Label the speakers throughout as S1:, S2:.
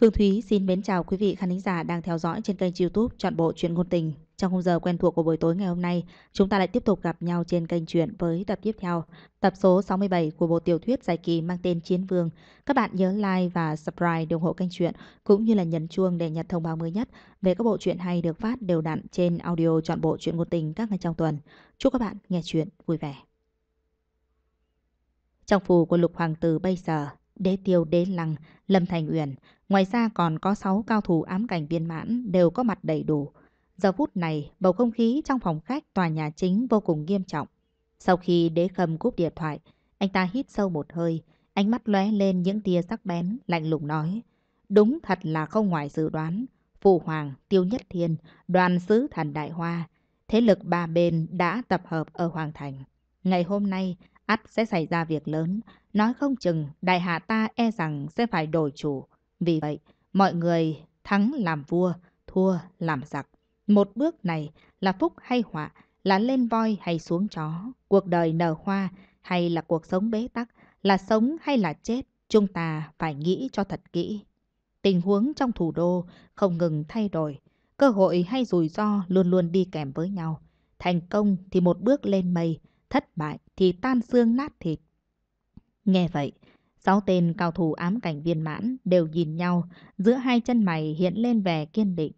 S1: Phương Thúy xin mến chào quý vị khán giả đang theo dõi trên kênh youtube Chọn Bộ Chuyện Ngôn Tình. Trong khung giờ quen thuộc của buổi tối ngày hôm nay, chúng ta lại tiếp tục gặp nhau trên kênh truyện với tập tiếp theo, tập số 67 của bộ tiểu thuyết dài kỳ mang tên Chiến Vương. Các bạn nhớ like và subscribe để ủng hộ kênh truyện cũng như là nhấn chuông để nhận thông báo mới nhất về các bộ truyện hay được phát đều đặn trên audio Chọn Bộ Chuyện Ngôn Tình các ngày trong tuần. Chúc các bạn nghe truyện vui vẻ. Trong phủ của Lục Hoàng tử bây giờ Đế Tiêu Đế Lăng, Lâm Thành Uyển. Ngoài ra còn có 6 cao thủ ám cảnh viên mãn đều có mặt đầy đủ. Giờ phút này, bầu không khí trong phòng khách tòa nhà chính vô cùng nghiêm trọng. Sau khi đế khâm cúp điện thoại, anh ta hít sâu một hơi, ánh mắt lóe lên những tia sắc bén, lạnh lùng nói. Đúng thật là không ngoài dự đoán. Phụ Hoàng, Tiêu Nhất Thiên, đoàn sứ thần Đại Hoa, thế lực ba bên đã tập hợp ở Hoàng Thành. Ngày hôm nay, ắt sẽ xảy ra việc lớn, Nói không chừng đại hạ ta e rằng sẽ phải đổi chủ. Vì vậy, mọi người thắng làm vua, thua làm giặc. Một bước này là phúc hay họa, là lên voi hay xuống chó, cuộc đời nở hoa hay là cuộc sống bế tắc, là sống hay là chết, chúng ta phải nghĩ cho thật kỹ. Tình huống trong thủ đô không ngừng thay đổi, cơ hội hay rủi ro luôn luôn đi kèm với nhau. Thành công thì một bước lên mây, thất bại thì tan xương nát thịt. Nghe vậy, sáu tên cao thủ ám cảnh viên mãn đều nhìn nhau, giữa hai chân mày hiện lên vẻ kiên định.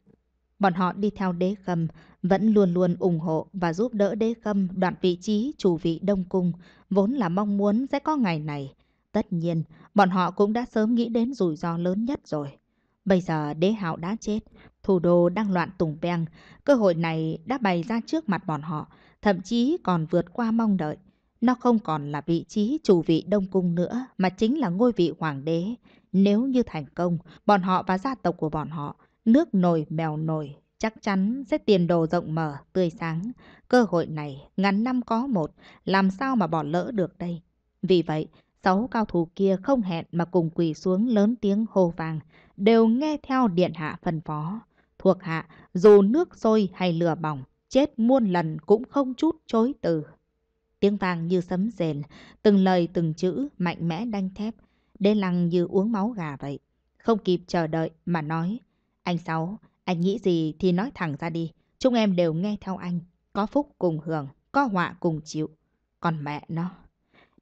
S1: Bọn họ đi theo đế khâm, vẫn luôn luôn ủng hộ và giúp đỡ đế khâm đoạn vị trí chủ vị Đông Cung, vốn là mong muốn sẽ có ngày này. Tất nhiên, bọn họ cũng đã sớm nghĩ đến rủi ro lớn nhất rồi. Bây giờ đế hạo đã chết, thủ đô đang loạn tùng beng, cơ hội này đã bày ra trước mặt bọn họ, thậm chí còn vượt qua mong đợi. Nó không còn là vị trí chủ vị Đông Cung nữa, mà chính là ngôi vị hoàng đế. Nếu như thành công, bọn họ và gia tộc của bọn họ, nước nổi mèo nổi, chắc chắn sẽ tiền đồ rộng mở, tươi sáng. Cơ hội này, ngắn năm có một, làm sao mà bỏ lỡ được đây? Vì vậy, sáu cao thủ kia không hẹn mà cùng quỳ xuống lớn tiếng hô vàng, đều nghe theo điện hạ phân phó. Thuộc hạ, dù nước sôi hay lửa bỏng, chết muôn lần cũng không chút chối từ tiếng vàng như sấm rền, từng lời từng chữ mạnh mẽ đanh thép. Đế lăng như uống máu gà vậy, không kịp chờ đợi mà nói. Anh Sáu, anh nghĩ gì thì nói thẳng ra đi, chúng em đều nghe theo anh, có phúc cùng hưởng, có họa cùng chịu. Còn mẹ nó,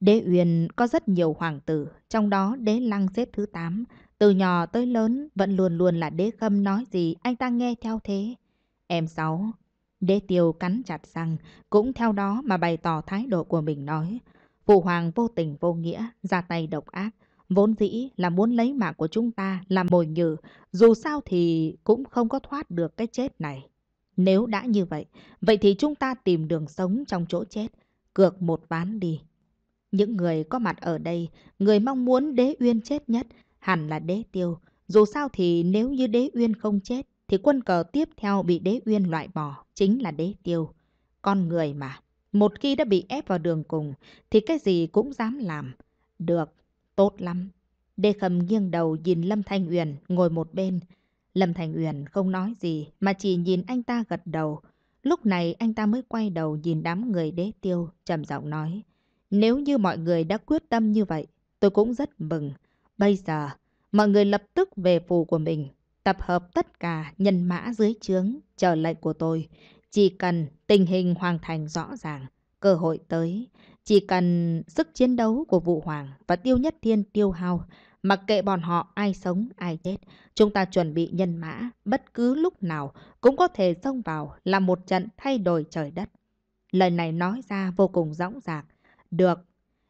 S1: đế uyên có rất nhiều hoàng tử, trong đó đế lăng xếp thứ 8, từ nhỏ tới lớn vẫn luôn luôn là đế khâm nói gì anh ta nghe theo thế. Em Sáu, Đế tiêu cắn chặt răng, cũng theo đó mà bày tỏ thái độ của mình nói. Phụ hoàng vô tình vô nghĩa, ra tay độc ác, vốn dĩ là muốn lấy mạng của chúng ta làm mồi nhử, dù sao thì cũng không có thoát được cái chết này. Nếu đã như vậy, vậy thì chúng ta tìm đường sống trong chỗ chết, cược một ván đi. Những người có mặt ở đây, người mong muốn đế uyên chết nhất, hẳn là đế tiêu. Dù sao thì nếu như đế uyên không chết, thì quân cờ tiếp theo bị đế uyên loại bỏ chính là đế tiêu. Con người mà, một khi đã bị ép vào đường cùng thì cái gì cũng dám làm. Được, tốt lắm. Đê Khâm nghiêng đầu nhìn Lâm Thanh Uyển ngồi một bên. Lâm thanh Uyển không nói gì mà chỉ nhìn anh ta gật đầu. Lúc này anh ta mới quay đầu nhìn đám người đế tiêu, trầm giọng nói. Nếu như mọi người đã quyết tâm như vậy, tôi cũng rất mừng. Bây giờ, mọi người lập tức về phù của mình, tập hợp tất cả nhân mã dưới trướng, chờ lệnh của tôi. Chỉ cần tình hình hoàn thành rõ ràng, cơ hội tới. Chỉ cần sức chiến đấu của Vũ Hoàng và Tiêu Nhất Thiên tiêu hao, mặc kệ bọn họ ai sống ai chết, chúng ta chuẩn bị nhân mã bất cứ lúc nào cũng có thể xông vào làm một trận thay đổi trời đất. Lời này nói ra vô cùng rõng rạc. Được,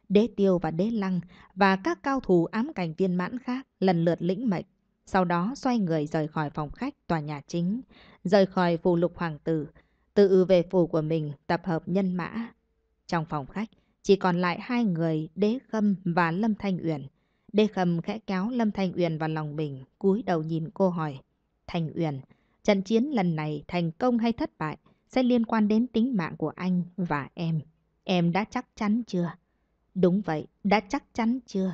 S1: đế tiêu và đế lăng và các cao thủ ám cảnh viên mãn khác lần lượt lĩnh mệnh sau đó xoay người rời khỏi phòng khách tòa nhà chính, rời khỏi phủ lục hoàng tử, tự về phủ của mình tập hợp nhân mã. Trong phòng khách, chỉ còn lại hai người Đế Khâm và Lâm Thanh Uyển. Đế Khâm khẽ kéo Lâm Thanh Uyển vào lòng mình, cúi đầu nhìn cô hỏi. Thanh Uyển, trận chiến lần này thành công hay thất bại sẽ liên quan đến tính mạng của anh và em. Em đã chắc chắn chưa? Đúng vậy, đã chắc chắn chưa?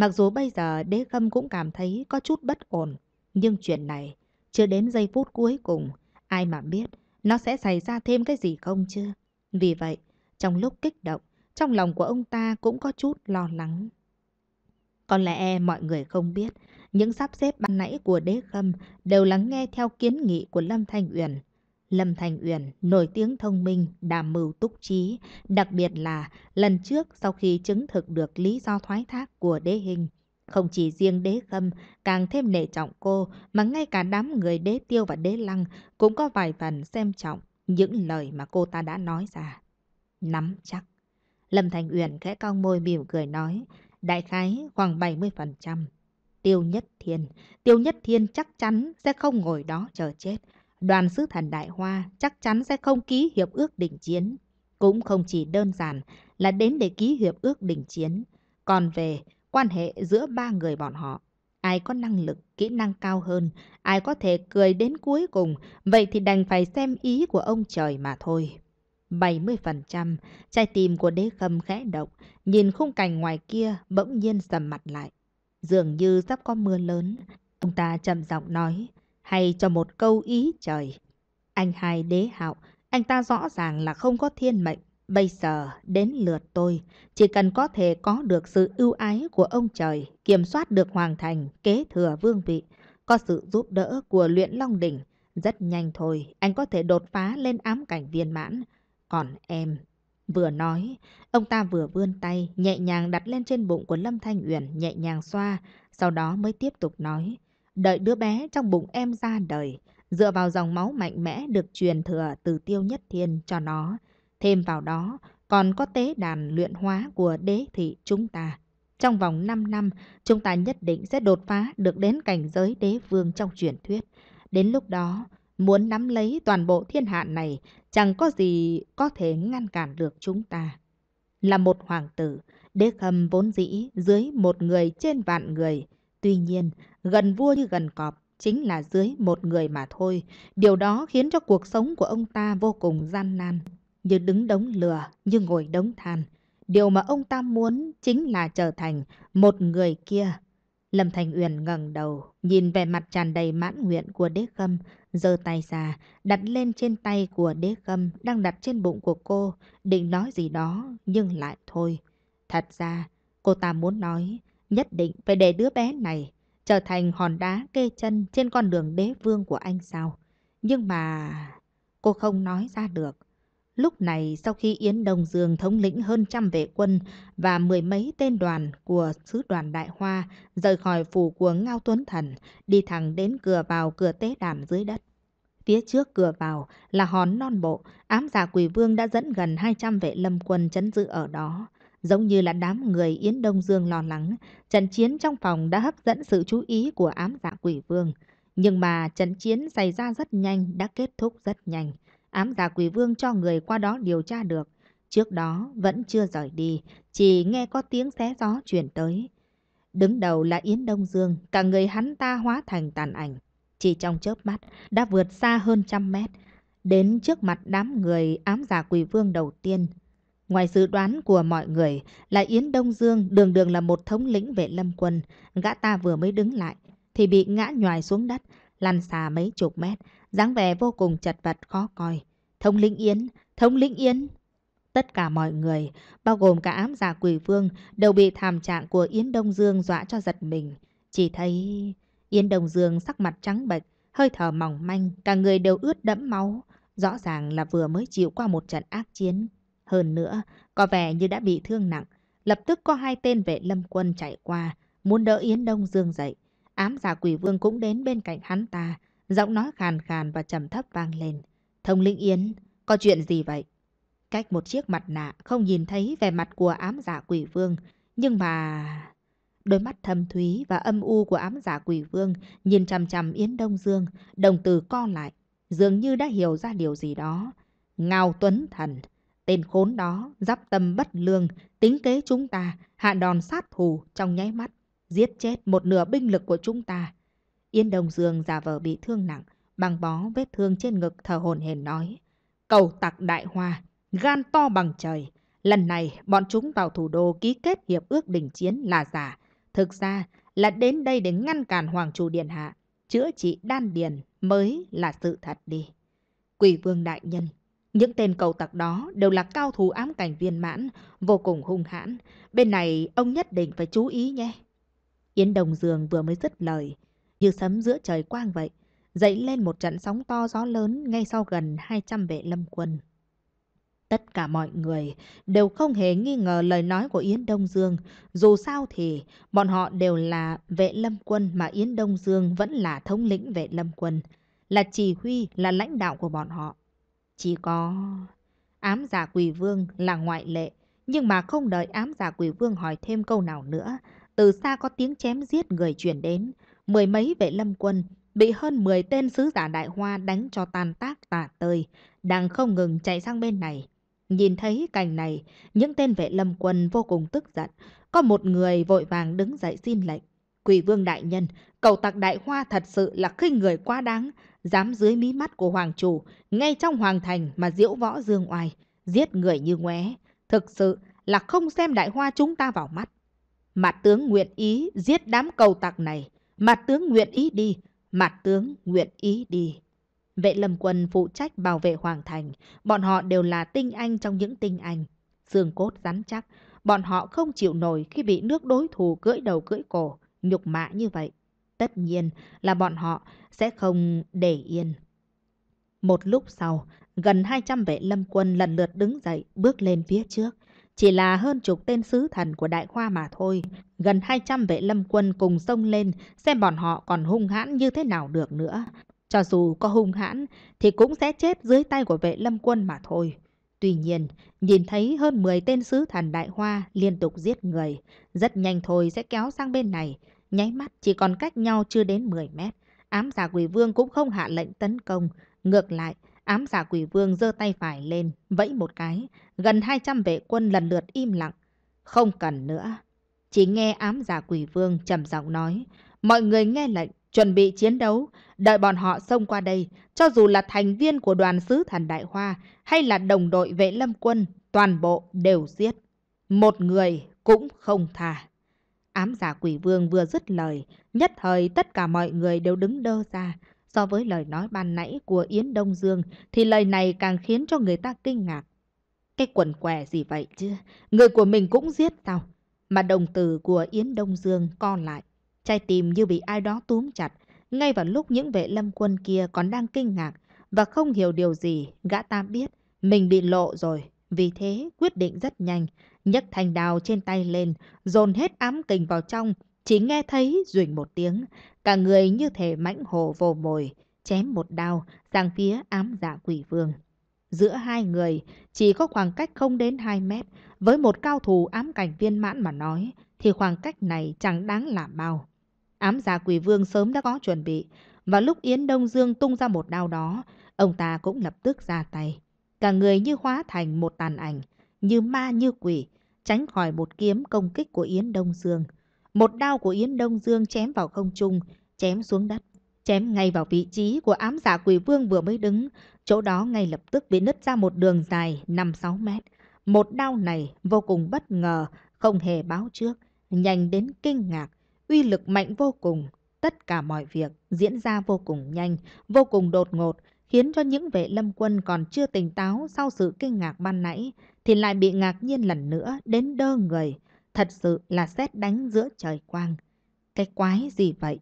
S1: Mặc dù bây giờ đế khâm cũng cảm thấy có chút bất ổn, nhưng chuyện này chưa đến giây phút cuối cùng, ai mà biết nó sẽ xảy ra thêm cái gì không chứ. Vì vậy, trong lúc kích động, trong lòng của ông ta cũng có chút lo lắng. Có lẽ mọi người không biết, những sắp xếp ban nãy của đế khâm đều lắng nghe theo kiến nghị của Lâm Thanh Uyển. Lâm Thành Uyển nổi tiếng thông minh, đàm mưu túc trí, đặc biệt là lần trước sau khi chứng thực được lý do thoái thác của đế hình. Không chỉ riêng đế khâm càng thêm nể trọng cô mà ngay cả đám người đế tiêu và đế lăng cũng có vài phần xem trọng những lời mà cô ta đã nói ra. Nắm chắc. Lâm Thành Uyển khẽ cong môi mỉm cười nói, đại khái khoảng 70%. Tiêu Nhất Thiên, Tiêu Nhất Thiên chắc chắn sẽ không ngồi đó chờ chết đoàn sứ thần Đại Hoa chắc chắn sẽ không ký hiệp ước đình chiến. Cũng không chỉ đơn giản là đến để ký hiệp ước đình chiến, còn về quan hệ giữa ba người bọn họ. Ai có năng lực, kỹ năng cao hơn, ai có thể cười đến cuối cùng, vậy thì đành phải xem ý của ông trời mà thôi. 70%, trái tim của đế khâm khẽ động, nhìn khung cảnh ngoài kia bỗng nhiên sầm mặt lại. Dường như sắp có mưa lớn, ông ta chậm giọng nói, hay cho một câu ý trời. Anh hai đế hạo, anh ta rõ ràng là không có thiên mệnh. Bây giờ đến lượt tôi, chỉ cần có thể có được sự ưu ái của ông trời, kiểm soát được hoàng thành, kế thừa vương vị, có sự giúp đỡ của luyện long đỉnh, rất nhanh thôi, anh có thể đột phá lên ám cảnh viên mãn. Còn em, vừa nói, ông ta vừa vươn tay, nhẹ nhàng đặt lên trên bụng của Lâm Thanh Uyển, nhẹ nhàng xoa, sau đó mới tiếp tục nói. Đợi đứa bé trong bụng em ra đời, dựa vào dòng máu mạnh mẽ được truyền thừa từ tiêu nhất thiên cho nó. Thêm vào đó, còn có tế đàn luyện hóa của đế thị chúng ta. Trong vòng 5 năm, chúng ta nhất định sẽ đột phá được đến cảnh giới đế vương trong truyền thuyết. Đến lúc đó, muốn nắm lấy toàn bộ thiên hạ này, chẳng có gì có thể ngăn cản được chúng ta. Là một hoàng tử, đế khâm vốn dĩ dưới một người trên vạn người. Tuy nhiên, gần vua như gần cọp, chính là dưới một người mà thôi. Điều đó khiến cho cuộc sống của ông ta vô cùng gian nan, như đứng đống lửa, như ngồi đống than. Điều mà ông ta muốn chính là trở thành một người kia. Lâm Thành Uyển ngẩng đầu, nhìn về mặt tràn đầy mãn nguyện của đế khâm, giơ tay ra, đặt lên trên tay của đế khâm đang đặt trên bụng của cô, định nói gì đó, nhưng lại thôi. Thật ra, cô ta muốn nói, nhất định phải để đứa bé này trở thành hòn đá kê chân trên con đường đế vương của anh sao. Nhưng mà... Cô không nói ra được. Lúc này sau khi Yến Đông Dương thống lĩnh hơn trăm vệ quân và mười mấy tên đoàn của sứ đoàn Đại Hoa rời khỏi phủ của Ngao Tuấn Thần, đi thẳng đến cửa vào cửa tế đàm dưới đất. Phía trước cửa vào là hòn non bộ, ám giả quỷ vương đã dẫn gần 200 vệ lâm quân chấn giữ ở đó. Giống như là đám người Yến Đông Dương lo lắng, trận chiến trong phòng đã hấp dẫn sự chú ý của ám dạ quỷ vương. Nhưng mà trận chiến xảy ra rất nhanh, đã kết thúc rất nhanh. Ám giả dạ quỷ vương cho người qua đó điều tra được. Trước đó vẫn chưa rời đi, chỉ nghe có tiếng xé gió chuyển tới. Đứng đầu là Yến Đông Dương, cả người hắn ta hóa thành tàn ảnh. Chỉ trong chớp mắt, đã vượt xa hơn trăm mét. Đến trước mặt đám người ám giả dạ quỷ vương đầu tiên, Ngoài dự đoán của mọi người là Yến Đông Dương đường đường là một thống lĩnh vệ lâm quân. Gã ta vừa mới đứng lại thì bị ngã nhoài xuống đất, lăn xà mấy chục mét, dáng vẻ vô cùng chật vật khó coi. Thống lĩnh Yến, thống lĩnh Yến. Tất cả mọi người, bao gồm cả ám giả quỷ vương, đều bị thảm trạng của Yến Đông Dương dọa cho giật mình. Chỉ thấy Yến Đông Dương sắc mặt trắng bệch, hơi thở mỏng manh, cả người đều ướt đẫm máu. Rõ ràng là vừa mới chịu qua một trận ác chiến hơn nữa, có vẻ như đã bị thương nặng. Lập tức có hai tên vệ lâm quân chạy qua, muốn đỡ Yến Đông Dương dậy. Ám giả quỷ vương cũng đến bên cạnh hắn ta, giọng nói khàn khàn và trầm thấp vang lên. Thông linh Yến, có chuyện gì vậy? Cách một chiếc mặt nạ, không nhìn thấy vẻ mặt của ám giả quỷ vương, nhưng mà... Đôi mắt thâm thúy và âm u của ám giả quỷ vương nhìn chằm chằm Yến Đông Dương, đồng từ co lại, dường như đã hiểu ra điều gì đó. Ngao Tuấn Thần, Tên khốn đó, giáp tâm bất lương, tính kế chúng ta, hạ đòn sát thủ trong nháy mắt, giết chết một nửa binh lực của chúng ta. Yên Đồng Dương giả vờ bị thương nặng, bằng bó vết thương trên ngực thở hổn hển nói. Cầu tặc đại hoa, gan to bằng trời. Lần này bọn chúng vào thủ đô ký kết hiệp ước đình chiến là giả. Thực ra là đến đây để ngăn cản Hoàng Chủ Điện Hạ, chữa trị đan điền mới là sự thật đi. Quỷ vương đại nhân, những tên cầu tặc đó đều là cao thủ ám cảnh viên mãn, vô cùng hung hãn. Bên này ông nhất định phải chú ý nhé. Yến Đồng Dương vừa mới dứt lời, như sấm giữa trời quang vậy, dậy lên một trận sóng to gió lớn ngay sau gần 200 vệ lâm quân. Tất cả mọi người đều không hề nghi ngờ lời nói của Yến Đông Dương. Dù sao thì bọn họ đều là vệ lâm quân mà Yến Đông Dương vẫn là thống lĩnh vệ lâm quân, là chỉ huy, là lãnh đạo của bọn họ. Chỉ có... Ám giả quỷ vương là ngoại lệ, nhưng mà không đợi ám giả quỷ vương hỏi thêm câu nào nữa. Từ xa có tiếng chém giết người chuyển đến. Mười mấy vệ lâm quân bị hơn 10 tên sứ giả đại hoa đánh cho tan tác tả tơi, đang không ngừng chạy sang bên này. Nhìn thấy cảnh này, những tên vệ lâm quân vô cùng tức giận. Có một người vội vàng đứng dậy xin lệnh, Quỷ vương đại nhân, cầu tặc đại hoa thật sự là khinh người quá đáng, dám dưới mí mắt của hoàng chủ, ngay trong hoàng thành mà diễu võ dương oai, giết người như ngoé. Thực sự là không xem đại hoa chúng ta vào mắt. Mặt tướng nguyện ý giết đám cầu tặc này, mặt tướng nguyện ý đi, mặt tướng nguyện ý đi. Vệ lâm quân phụ trách bảo vệ hoàng thành, bọn họ đều là tinh anh trong những tinh anh. Xương cốt rắn chắc, bọn họ không chịu nổi khi bị nước đối thủ cưỡi đầu cưỡi cổ nhục mạ như vậy, tất nhiên là bọn họ sẽ không để yên. Một lúc sau, gần 200 vệ lâm quân lần lượt đứng dậy, bước lên phía trước. Chỉ là hơn chục tên sứ thần của đại khoa mà thôi. Gần 200 vệ lâm quân cùng xông lên, xem bọn họ còn hung hãn như thế nào được nữa. Cho dù có hung hãn, thì cũng sẽ chết dưới tay của vệ lâm quân mà thôi. Tuy nhiên, nhìn thấy hơn 10 tên sứ thần đại hoa liên tục giết người, rất nhanh thôi sẽ kéo sang bên này, nháy mắt chỉ còn cách nhau chưa đến 10 mét. Ám giả quỷ vương cũng không hạ lệnh tấn công, ngược lại, ám giả quỷ vương giơ tay phải lên, vẫy một cái, gần 200 vệ quân lần lượt im lặng. Không cần nữa. Chỉ nghe ám giả quỷ vương trầm giọng nói, mọi người nghe lệnh, Chuẩn bị chiến đấu, đợi bọn họ xông qua đây, cho dù là thành viên của đoàn sứ thần Đại Hoa hay là đồng đội vệ lâm quân, toàn bộ đều giết. Một người cũng không thà. Ám giả quỷ vương vừa dứt lời, nhất thời tất cả mọi người đều đứng đơ ra. So với lời nói ban nãy của Yến Đông Dương thì lời này càng khiến cho người ta kinh ngạc. Cái quần què gì vậy chứ? Người của mình cũng giết sao? Mà đồng tử của Yến Đông Dương co lại, Trái tim như bị ai đó túm chặt. Ngay vào lúc những vệ lâm quân kia còn đang kinh ngạc và không hiểu điều gì, gã ta biết mình bị lộ rồi. Vì thế, quyết định rất nhanh, nhấc thanh đào trên tay lên, dồn hết ám kình vào trong, chỉ nghe thấy rủi một tiếng, cả người như thể mãnh hổ vồ mồi, chém một đao sang phía ám dạ quỷ vương. Giữa hai người chỉ có khoảng cách không đến 2 mét, với một cao thủ ám cảnh viên mãn mà nói, thì khoảng cách này chẳng đáng là bao. Ám giả quỷ vương sớm đã có chuẩn bị. Và lúc Yến Đông Dương tung ra một đao đó, ông ta cũng lập tức ra tay. Cả người như hóa thành một tàn ảnh, như ma như quỷ, tránh khỏi một kiếm công kích của Yến Đông Dương. Một đao của Yến Đông Dương chém vào không trung, chém xuống đất, chém ngay vào vị trí của ám giả quỷ vương vừa mới đứng. Chỗ đó ngay lập tức bị nứt ra một đường dài 5-6 mét. Một đao này vô cùng bất ngờ, không hề báo trước, nhanh đến kinh ngạc, uy lực mạnh vô cùng. Tất cả mọi việc diễn ra vô cùng nhanh, vô cùng đột ngột, khiến cho những vệ lâm quân còn chưa tỉnh táo sau sự kinh ngạc ban nãy, thì lại bị ngạc nhiên lần nữa đến đơ người. Thật sự là xét đánh giữa trời quang. Cái quái gì vậy?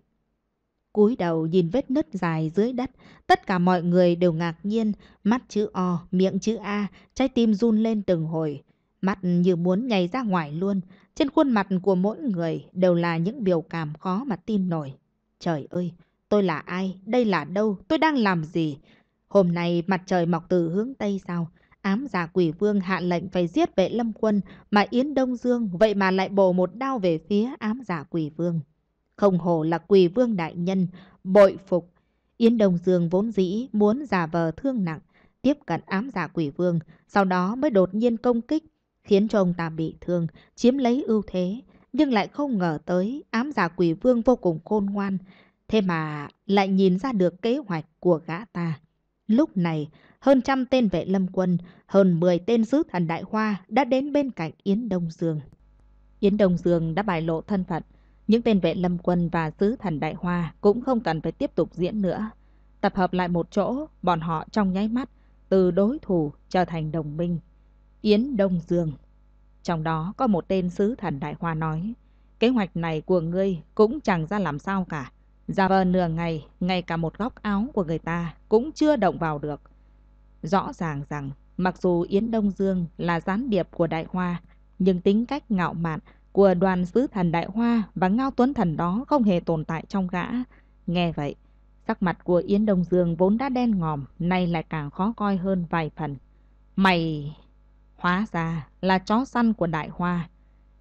S1: cúi đầu nhìn vết nứt dài dưới đất. Tất cả mọi người đều ngạc nhiên, mắt chữ O, miệng chữ A, trái tim run lên từng hồi. Mắt như muốn nhảy ra ngoài luôn, trên khuôn mặt của mỗi người đều là những biểu cảm khó mà tin nổi. Trời ơi, tôi là ai? Đây là đâu? Tôi đang làm gì? Hôm nay mặt trời mọc từ hướng Tây sao? Ám giả quỷ vương hạ lệnh phải giết vệ lâm quân mà Yến Đông Dương vậy mà lại bổ một đao về phía ám giả quỷ vương. Không hổ là quỷ vương đại nhân, bội phục. Yến Đông Dương vốn dĩ muốn giả vờ thương nặng, tiếp cận ám giả quỷ vương, sau đó mới đột nhiên công kích khiến cho ông ta bị thương, chiếm lấy ưu thế, nhưng lại không ngờ tới ám giả quỷ vương vô cùng khôn ngoan, thế mà lại nhìn ra được kế hoạch của gã ta. Lúc này, hơn trăm tên vệ lâm quân, hơn 10 tên sứ thần đại hoa đã đến bên cạnh Yến Đông Dương. Yến Đông Dương đã bại lộ thân phận, những tên vệ lâm quân và sứ thần đại hoa cũng không cần phải tiếp tục diễn nữa. Tập hợp lại một chỗ, bọn họ trong nháy mắt, từ đối thủ trở thành đồng minh. Yến Đông Dương. Trong đó có một tên sứ thần Đại Hoa nói, kế hoạch này của ngươi cũng chẳng ra làm sao cả. Giả vờ nửa ngày, ngay cả một góc áo của người ta cũng chưa động vào được. Rõ ràng rằng, mặc dù Yến Đông Dương là gián điệp của Đại Hoa, nhưng tính cách ngạo mạn của đoàn sứ thần Đại Hoa và Ngao Tuấn Thần đó không hề tồn tại trong gã. Nghe vậy, sắc mặt của Yến Đông Dương vốn đã đen ngòm, nay lại càng khó coi hơn vài phần. Mày... Hóa ra là chó săn của Đại Hoa.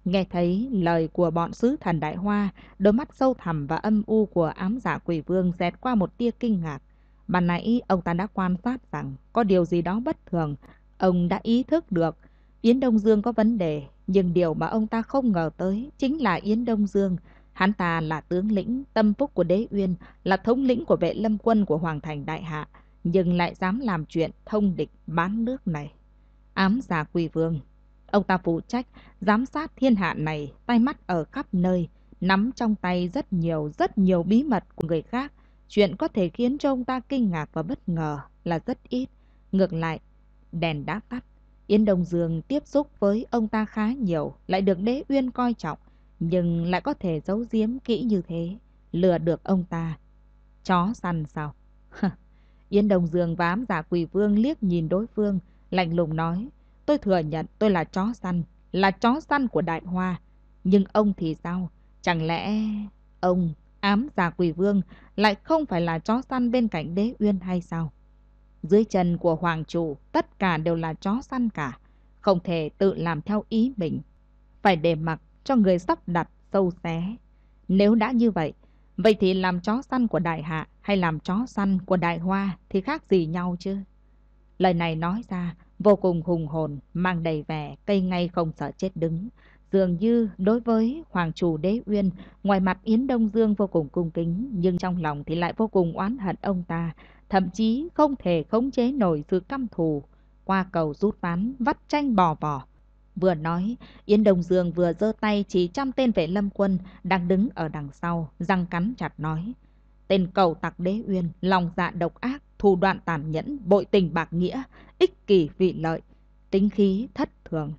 S1: Nghe thấy lời của bọn sứ thần Đại Hoa, đôi mắt sâu thẳm và âm u của ám giả quỷ vương dẹt qua một tia kinh ngạc. Ban nãy ông ta đã quan sát rằng có điều gì đó bất thường. Ông đã ý thức được Yến Đông Dương có vấn đề, nhưng điều mà ông ta không ngờ tới chính là Yến Đông Dương. Hắn ta là tướng lĩnh, tâm phúc của đế uyên, là thống lĩnh của vệ lâm quân của Hoàng thành Đại Hạ, nhưng lại dám làm chuyện thông địch bán nước này ám giả quỳ vương. Ông ta phụ trách giám sát thiên hạ này, tay mắt ở khắp nơi, nắm trong tay rất nhiều, rất nhiều bí mật của người khác. Chuyện có thể khiến cho ông ta kinh ngạc và bất ngờ là rất ít. Ngược lại, đèn đã tắt. yên Đông Dương tiếp xúc với ông ta khá nhiều, lại được đế uyên coi trọng, nhưng lại có thể giấu giếm kỹ như thế, lừa được ông ta. Chó săn sao? yên Đông Dương vám giả quỷ vương liếc nhìn đối phương, lạnh lùng nói, tôi thừa nhận tôi là chó săn, là chó săn của đại hoa. Nhưng ông thì sao? Chẳng lẽ ông, ám già quỷ vương, lại không phải là chó săn bên cạnh đế uyên hay sao? Dưới chân của hoàng chủ, tất cả đều là chó săn cả, không thể tự làm theo ý mình. Phải để mặc cho người sắp đặt sâu xé. Nếu đã như vậy, vậy thì làm chó săn của đại hạ hay làm chó săn của đại hoa thì khác gì nhau chứ? Lời này nói ra, vô cùng hùng hồn, mang đầy vẻ, cây ngay không sợ chết đứng. Dường như đối với Hoàng chủ Đế Uyên, ngoài mặt Yến Đông Dương vô cùng cung kính, nhưng trong lòng thì lại vô cùng oán hận ông ta, thậm chí không thể khống chế nổi sự căm thù. Qua cầu rút ván, vắt tranh bò bò. Vừa nói, Yến Đông Dương vừa giơ tay chỉ trăm tên vệ lâm quân đang đứng ở đằng sau, răng cắn chặt nói. Tên cầu tặc Đế Uyên, lòng dạ độc ác, thủ đoạn tàn nhẫn, bội tình bạc nghĩa, ích kỷ vị lợi, tính khí thất thường.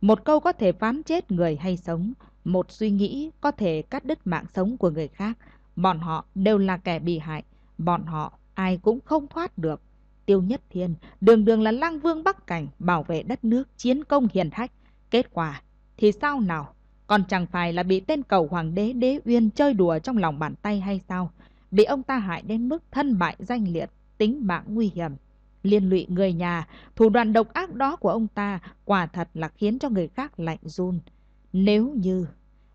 S1: Một câu có thể phán chết người hay sống, một suy nghĩ có thể cắt đứt mạng sống của người khác. Bọn họ đều là kẻ bị hại, bọn họ ai cũng không thoát được. Tiêu Nhất Thiên, đường đường là lang vương Bắc Cảnh, bảo vệ đất nước, chiến công hiền hách. Kết quả thì sao nào? Còn chẳng phải là bị tên cầu hoàng đế đế uyên chơi đùa trong lòng bàn tay hay sao? Bị ông ta hại đến mức thân bại danh liệt, tính mạng nguy hiểm. Liên lụy người nhà, thủ đoạn độc ác đó của ông ta quả thật là khiến cho người khác lạnh run. Nếu như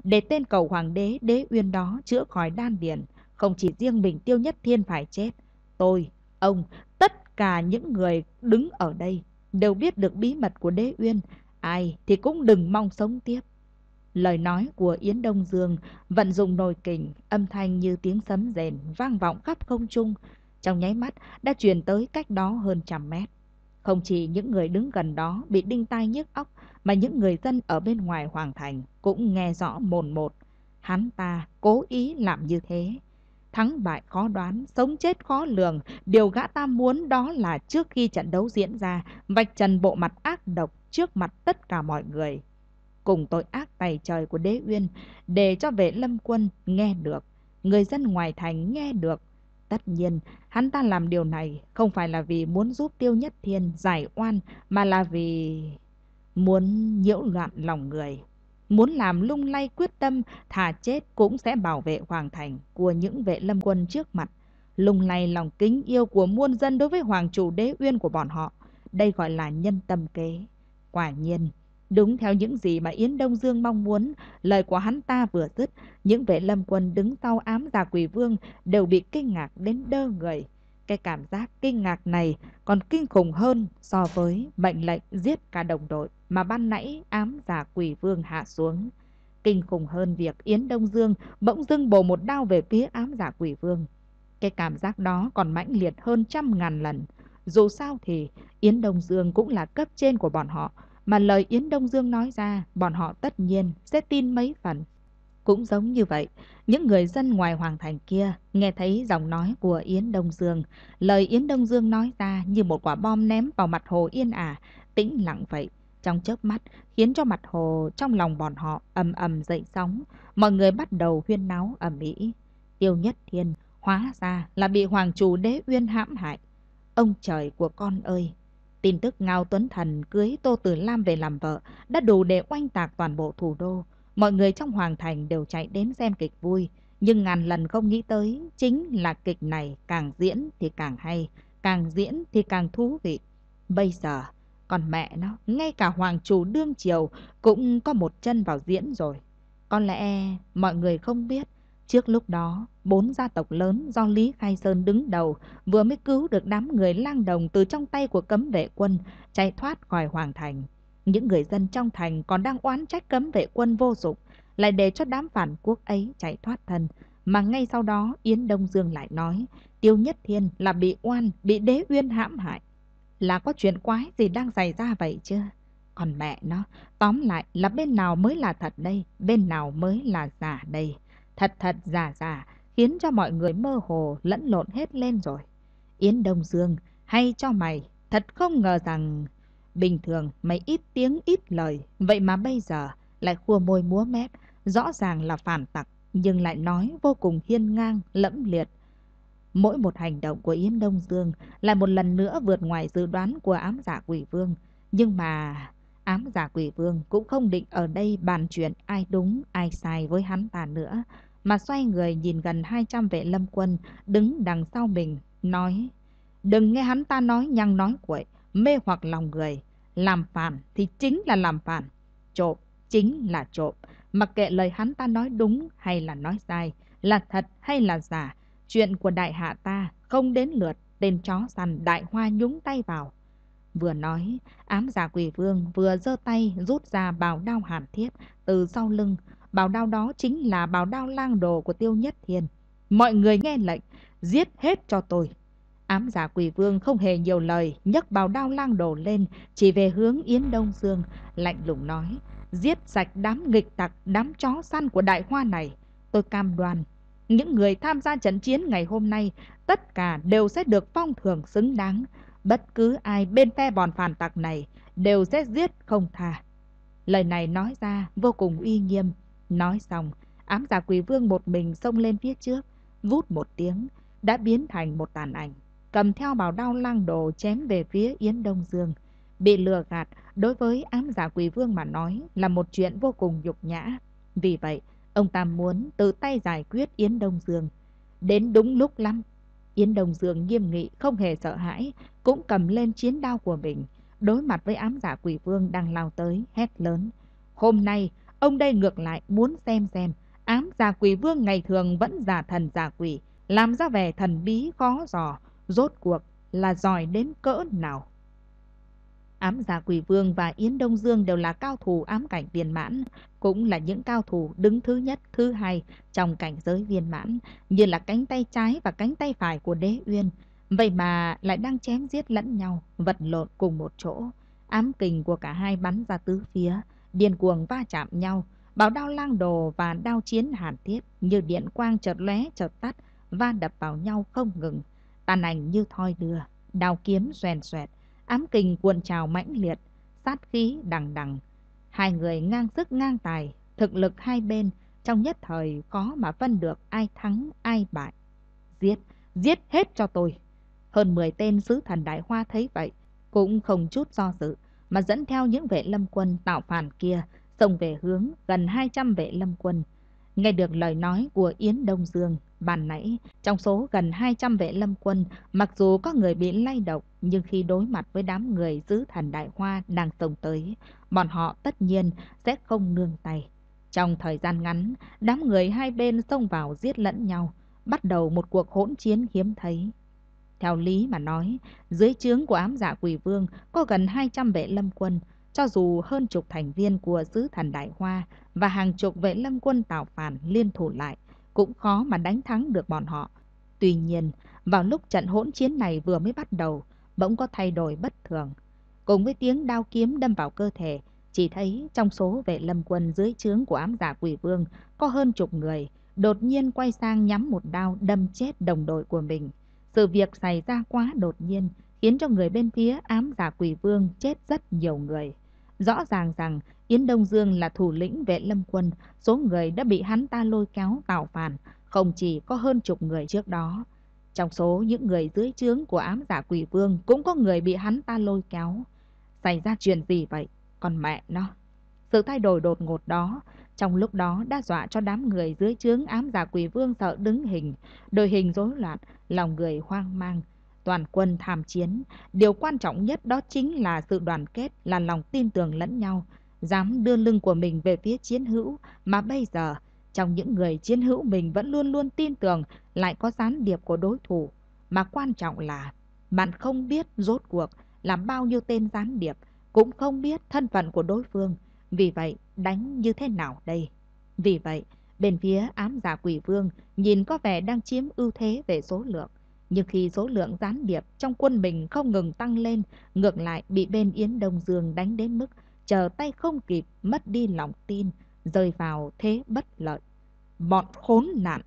S1: để tên cầu hoàng đế đế uyên đó chữa khỏi đan điền, không chỉ riêng mình tiêu nhất thiên phải chết, tôi, ông, tất cả những người đứng ở đây đều biết được bí mật của đế uyên, ai thì cũng đừng mong sống tiếp. Lời nói của Yến Đông Dương vận dụng nồi kình, âm thanh như tiếng sấm rền vang vọng khắp không trung trong nháy mắt đã truyền tới cách đó hơn trăm mét. Không chỉ những người đứng gần đó bị đinh tai nhức óc, mà những người dân ở bên ngoài Hoàng Thành cũng nghe rõ mồn một. Hắn ta cố ý làm như thế. Thắng bại khó đoán, sống chết khó lường, điều gã ta muốn đó là trước khi trận đấu diễn ra, vạch trần bộ mặt ác độc trước mặt tất cả mọi người. Cùng tội ác tày trời của đế uyên, để cho vệ lâm quân nghe được, người dân ngoài thành nghe được, Tất nhiên, hắn ta làm điều này không phải là vì muốn giúp Tiêu Nhất Thiên giải oan, mà là vì muốn nhiễu loạn lòng người. Muốn làm lung lay quyết tâm, thà chết cũng sẽ bảo vệ Hoàng Thành của những vệ lâm quân trước mặt. Lung lay lòng kính yêu của muôn dân đối với Hoàng chủ đế uyên của bọn họ. Đây gọi là nhân tâm kế. Quả nhiên, Đúng theo những gì mà Yến Đông Dương mong muốn, lời của hắn ta vừa dứt, những vệ lâm quân đứng sau ám giả quỷ vương đều bị kinh ngạc đến đơ người. Cái cảm giác kinh ngạc này còn kinh khủng hơn so với mệnh lệnh giết cả đồng đội mà ban nãy ám giả quỷ vương hạ xuống. Kinh khủng hơn việc Yến Đông Dương bỗng dưng bổ một đao về phía ám giả quỷ vương. Cái cảm giác đó còn mãnh liệt hơn trăm ngàn lần. Dù sao thì Yến Đông Dương cũng là cấp trên của bọn họ, mà lời Yến Đông Dương nói ra, bọn họ tất nhiên sẽ tin mấy phần. Cũng giống như vậy, những người dân ngoài hoàng thành kia nghe thấy giọng nói của Yến Đông Dương. Lời Yến Đông Dương nói ra như một quả bom ném vào mặt hồ yên ả, tĩnh lặng vậy. Trong chớp mắt, khiến cho mặt hồ trong lòng bọn họ ầm ầm dậy sóng. Mọi người bắt đầu huyên náo ầm ĩ. Tiêu Nhất Thiên hóa ra là bị Hoàng Chủ Đế Uyên hãm hại. Ông trời của con ơi! Tin tức Ngao Tuấn Thần cưới Tô Tử Lam về làm vợ đã đủ để oanh tạc toàn bộ thủ đô. Mọi người trong Hoàng Thành đều chạy đến xem kịch vui, nhưng ngàn lần không nghĩ tới chính là kịch này càng diễn thì càng hay, càng diễn thì càng thú vị. Bây giờ, còn mẹ nó, ngay cả Hoàng Chủ Đương Triều cũng có một chân vào diễn rồi. Có lẽ mọi người không biết Trước lúc đó, bốn gia tộc lớn do Lý Khai Sơn đứng đầu vừa mới cứu được đám người lang đồng từ trong tay của cấm vệ quân chạy thoát khỏi Hoàng Thành. Những người dân trong thành còn đang oán trách cấm vệ quân vô dụng, lại để cho đám phản quốc ấy chạy thoát thân. Mà ngay sau đó Yến Đông Dương lại nói, Tiêu Nhất Thiên là bị oan, bị đế uyên hãm hại. Là có chuyện quái gì đang xảy ra vậy chứ? Còn mẹ nó, tóm lại là bên nào mới là thật đây, bên nào mới là giả đây thật thật giả giả, khiến cho mọi người mơ hồ lẫn lộn hết lên rồi. Yến Đông Dương, hay cho mày, thật không ngờ rằng... Bình thường mày ít tiếng ít lời, vậy mà bây giờ lại khua môi múa mép, rõ ràng là phản tặc, nhưng lại nói vô cùng hiên ngang, lẫm liệt. Mỗi một hành động của Yến Đông Dương lại một lần nữa vượt ngoài dự đoán của ám giả quỷ vương. Nhưng mà ám giả quỷ vương cũng không định ở đây bàn chuyện ai đúng ai sai với hắn ta nữa, mà xoay người nhìn gần 200 vệ lâm quân đứng đằng sau mình, nói Đừng nghe hắn ta nói nhăng nói quậy, mê hoặc lòng người, làm phản thì chính là làm phản, trộm chính là trộm, mặc kệ lời hắn ta nói đúng hay là nói sai, là thật hay là giả, chuyện của đại hạ ta không đến lượt tên chó săn đại hoa nhúng tay vào Vừa nói, ám giả quỷ vương vừa giơ tay rút ra bào đao hàn thiết từ sau lưng. Bào đao đó chính là bào đao lang đồ của Tiêu Nhất Thiên. Mọi người nghe lệnh, giết hết cho tôi. Ám giả quỷ vương không hề nhiều lời, nhấc bào đao lang đồ lên, chỉ về hướng Yến Đông Dương, lạnh lùng nói. Giết sạch đám nghịch tặc, đám chó săn của đại hoa này. Tôi cam đoan, những người tham gia trận chiến ngày hôm nay, tất cả đều sẽ được phong thưởng xứng đáng bất cứ ai bên phe bọn phản tặc này đều sẽ giết không tha. Lời này nói ra vô cùng uy nghiêm. Nói xong, ám giả quỷ vương một mình xông lên phía trước, vút một tiếng, đã biến thành một tàn ảnh. Cầm theo bảo đao lăng đồ chém về phía Yến Đông Dương. Bị lừa gạt đối với ám giả quỷ vương mà nói là một chuyện vô cùng nhục nhã. Vì vậy, ông ta muốn tự tay giải quyết Yến Đông Dương. Đến đúng lúc lắm, Yến Đồng Dương nghiêm nghị, không hề sợ hãi, cũng cầm lên chiến đao của mình, đối mặt với ám giả quỷ vương đang lao tới, hét lớn. Hôm nay, ông đây ngược lại muốn xem xem, ám giả quỷ vương ngày thường vẫn giả thần giả quỷ, làm ra vẻ thần bí khó dò, rốt cuộc là giỏi đến cỡ nào. Ám giả quỷ vương và Yến Đông Dương đều là cao thủ ám cảnh viên mãn, cũng là những cao thủ đứng thứ nhất, thứ hai trong cảnh giới viên mãn, như là cánh tay trái và cánh tay phải của đế uyên. Vậy mà lại đang chém giết lẫn nhau, vật lộn cùng một chỗ. Ám kình của cả hai bắn ra tứ phía, điền cuồng va chạm nhau. Bảo đao lang đồ và đao chiến hàn thiết như điện quang chợt lóe chợt tắt, va đập vào nhau không ngừng. Tàn ảnh như thoi đưa, đao kiếm xoèn xoẹt, ám kình cuộn trào mãnh liệt, sát khí đằng đằng. Hai người ngang sức ngang tài, thực lực hai bên trong nhất thời có mà phân được ai thắng ai bại. Giết, giết hết cho tôi. Hơn 10 tên sứ thần đại hoa thấy vậy, cũng không chút do dự, mà dẫn theo những vệ lâm quân tạo phản kia, xông về hướng gần 200 vệ lâm quân. Nghe được lời nói của Yến Đông Dương bàn nãy, trong số gần 200 vệ lâm quân, mặc dù có người bị lay động, nhưng khi đối mặt với đám người giữ thần đại hoa đang sông tới, bọn họ tất nhiên sẽ không nương tay. Trong thời gian ngắn, đám người hai bên xông vào giết lẫn nhau, bắt đầu một cuộc hỗn chiến hiếm thấy. Theo lý mà nói, dưới trướng của ám giả dạ quỷ vương có gần 200 vệ lâm quân, cho dù hơn chục thành viên của sứ thần Đại Hoa và hàng chục vệ lâm quân tạo phản liên thủ lại, cũng khó mà đánh thắng được bọn họ. Tuy nhiên, vào lúc trận hỗn chiến này vừa mới bắt đầu, bỗng có thay đổi bất thường. Cùng với tiếng đao kiếm đâm vào cơ thể, chỉ thấy trong số vệ lâm quân dưới trướng của ám giả quỷ vương có hơn chục người, đột nhiên quay sang nhắm một đao đâm chết đồng đội của mình. Sự việc xảy ra quá đột nhiên, khiến cho người bên phía ám giả quỷ vương chết rất nhiều người. Rõ ràng rằng Yến Đông Dương là thủ lĩnh vệ lâm quân, số người đã bị hắn ta lôi kéo tạo phản, không chỉ có hơn chục người trước đó. Trong số những người dưới trướng của ám giả quỷ vương cũng có người bị hắn ta lôi kéo. Xảy ra chuyện gì vậy? Còn mẹ nó! Sự thay đổi đột ngột đó, trong lúc đó đã dọa cho đám người dưới trướng ám giả quỷ vương sợ đứng hình, đội hình rối loạn, lòng người hoang mang, toàn quân tham chiến, điều quan trọng nhất đó chính là sự đoàn kết, là lòng tin tưởng lẫn nhau, dám đưa lưng của mình về phía chiến hữu mà bây giờ trong những người chiến hữu mình vẫn luôn luôn tin tưởng lại có gián điệp của đối thủ. Mà quan trọng là bạn không biết rốt cuộc là bao nhiêu tên gián điệp, cũng không biết thân phận của đối phương. Vì vậy, đánh như thế nào đây? Vì vậy, bên phía ám giả quỷ vương nhìn có vẻ đang chiếm ưu thế về số lượng. Nhưng khi số lượng gián điệp trong quân mình không ngừng tăng lên, ngược lại bị bên Yến Đông Dương đánh đến mức chờ tay không kịp, mất đi lòng tin, rơi vào thế bất lợi. Bọn khốn nạn!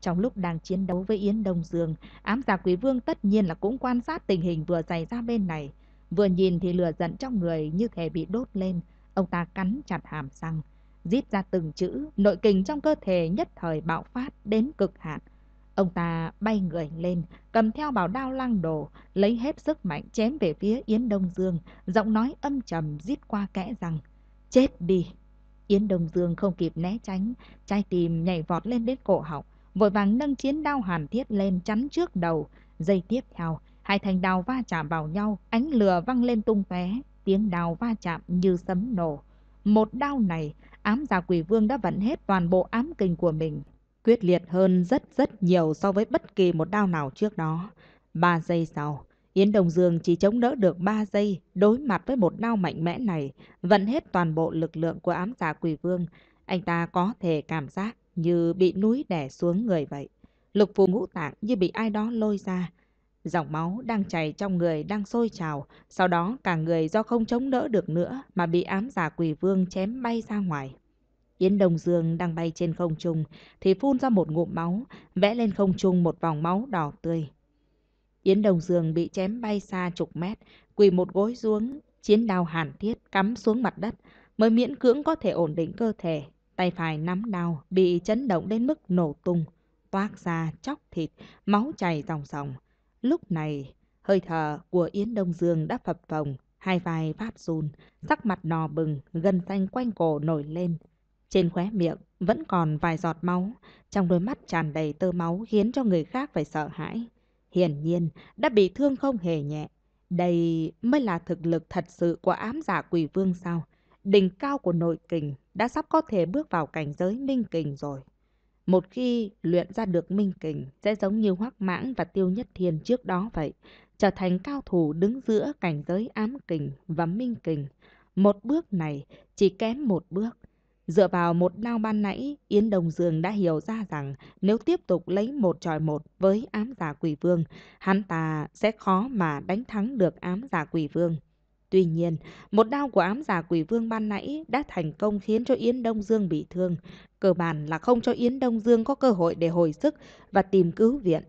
S1: Trong lúc đang chiến đấu với Yến Đông Dương, ám giả quý vương tất nhiên là cũng quan sát tình hình vừa xảy ra bên này. Vừa nhìn thì lửa giận trong người như thể bị đốt lên, ông ta cắn chặt hàm răng, dít ra từng chữ, nội kinh trong cơ thể nhất thời bạo phát đến cực hạn Ông ta bay người lên, cầm theo bảo đao lăng đồ lấy hết sức mạnh chém về phía Yến Đông Dương, giọng nói âm trầm giết qua kẽ rằng, chết đi. Yến Đông Dương không kịp né tránh, trái tim nhảy vọt lên đến cổ họng, vội vàng nâng chiến đao hàn thiết lên chắn trước đầu. Giây tiếp theo, hai thanh đao va chạm vào nhau, ánh lửa văng lên tung tóe, tiếng đao va chạm như sấm nổ. Một đao này, ám giả quỷ vương đã vận hết toàn bộ ám kình của mình quyết liệt hơn rất rất nhiều so với bất kỳ một đao nào trước đó. Ba giây sau, Yến Đồng Dương chỉ chống đỡ được ba giây đối mặt với một đao mạnh mẽ này, vận hết toàn bộ lực lượng của ám giả quỷ vương. Anh ta có thể cảm giác như bị núi đè xuống người vậy. Lục phù ngũ tạng như bị ai đó lôi ra. Dòng máu đang chảy trong người đang sôi trào, sau đó cả người do không chống đỡ được nữa mà bị ám giả quỷ vương chém bay ra ngoài. Yến Đông Dương đang bay trên không trung thì phun ra một ngụm máu, vẽ lên không trung một vòng máu đỏ tươi. Yến Đông Dương bị chém bay xa chục mét, quỳ một gối xuống, chiến đao hàn thiết cắm xuống mặt đất, mới miễn cưỡng có thể ổn định cơ thể. Tay phải nắm đao bị chấn động đến mức nổ tung, toát ra chóc thịt, máu chảy dòng dòng. Lúc này, hơi thở của Yến Đông Dương đã phập phồng, hai vai phát run, sắc mặt đỏ bừng, gần xanh quanh cổ nổi lên. Trên khóe miệng vẫn còn vài giọt máu, trong đôi mắt tràn đầy tơ máu khiến cho người khác phải sợ hãi. Hiển nhiên, đã bị thương không hề nhẹ. Đây mới là thực lực thật sự của ám giả quỷ vương sao. Đỉnh cao của nội kình đã sắp có thể bước vào cảnh giới minh kình rồi. Một khi luyện ra được minh kình sẽ giống như hoắc mãng và tiêu nhất thiên trước đó vậy, trở thành cao thủ đứng giữa cảnh giới ám kình và minh kình. Một bước này chỉ kém một bước Dựa vào một đao ban nãy, Yến Đồng Dương đã hiểu ra rằng nếu tiếp tục lấy một tròi một với ám giả quỷ vương, hắn ta sẽ khó mà đánh thắng được ám giả quỷ vương. Tuy nhiên, một đao của ám giả quỷ vương ban nãy đã thành công khiến cho Yến Đông Dương bị thương. Cơ bản là không cho Yến Đông Dương có cơ hội để hồi sức và tìm cứu viện.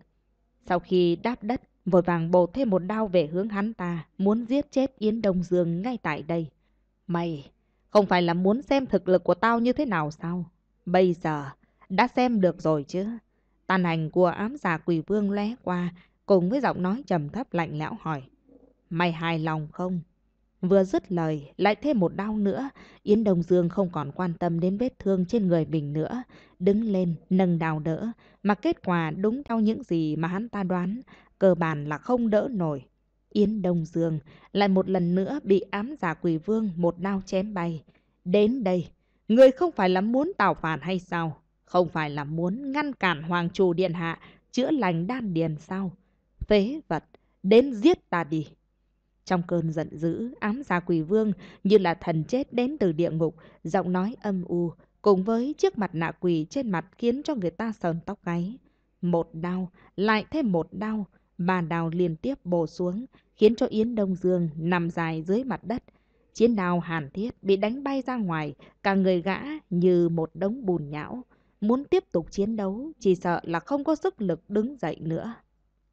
S1: Sau khi đáp đất, vội vàng bổ thêm một đao về hướng hắn ta, muốn giết chết Yến Đông Dương ngay tại đây. Mày, không phải là muốn xem thực lực của tao như thế nào sao? Bây giờ, đã xem được rồi chứ? Tàn hành của ám giả quỷ vương lóe qua, cùng với giọng nói trầm thấp lạnh lẽo hỏi. Mày hài lòng không? Vừa dứt lời, lại thêm một đau nữa, Yến Đông Dương không còn quan tâm đến vết thương trên người mình nữa. Đứng lên, nâng đào đỡ, mà kết quả đúng theo những gì mà hắn ta đoán, cơ bản là không đỡ nổi. Yến Đông Dương lại một lần nữa bị ám giả quỷ vương một đao chém bay. Đến đây, người không phải là muốn tạo phản hay sao? Không phải là muốn ngăn cản Hoàng Chủ Điện Hạ chữa lành đan điền sao? Phế vật, đến giết ta đi! Trong cơn giận dữ, ám giả quỷ vương như là thần chết đến từ địa ngục, giọng nói âm u, cùng với chiếc mặt nạ quỷ trên mặt khiến cho người ta sờn tóc gáy. Một đau, lại thêm một đau, Ba đào liên tiếp bổ xuống, khiến cho Yến Đông Dương nằm dài dưới mặt đất. Chiến đào hàn thiết bị đánh bay ra ngoài, cả người gã như một đống bùn nhão. Muốn tiếp tục chiến đấu, chỉ sợ là không có sức lực đứng dậy nữa.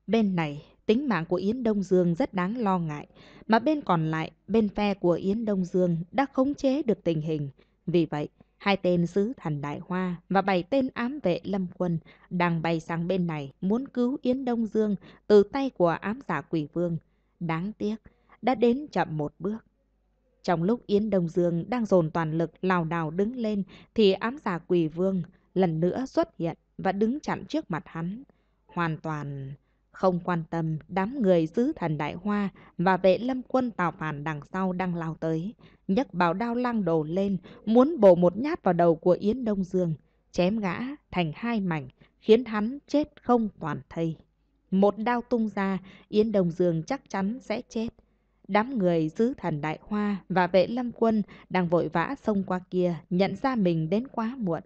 S1: Bên này, tính mạng của Yến Đông Dương rất đáng lo ngại, mà bên còn lại, bên phe của Yến Đông Dương đã khống chế được tình hình. Vì vậy, hai tên sứ thần đại hoa và bảy tên ám vệ lâm quân đang bay sang bên này muốn cứu Yến Đông Dương từ tay của ám giả quỷ vương. Đáng tiếc, đã đến chậm một bước. Trong lúc Yến Đông Dương đang dồn toàn lực lao đào đứng lên thì ám giả quỷ vương lần nữa xuất hiện và đứng chặn trước mặt hắn. Hoàn toàn không quan tâm đám người giữ thần đại hoa và vệ lâm quân tào phản đằng sau đang lao tới, nhấc bảo đao lang đổ lên, muốn bổ một nhát vào đầu của Yến Đông Dương, chém gã thành hai mảnh, khiến hắn chết không toàn thây. Một đao tung ra, Yến Đông Dương chắc chắn sẽ chết. Đám người giữ thần đại hoa và vệ lâm quân đang vội vã xông qua kia, nhận ra mình đến quá muộn.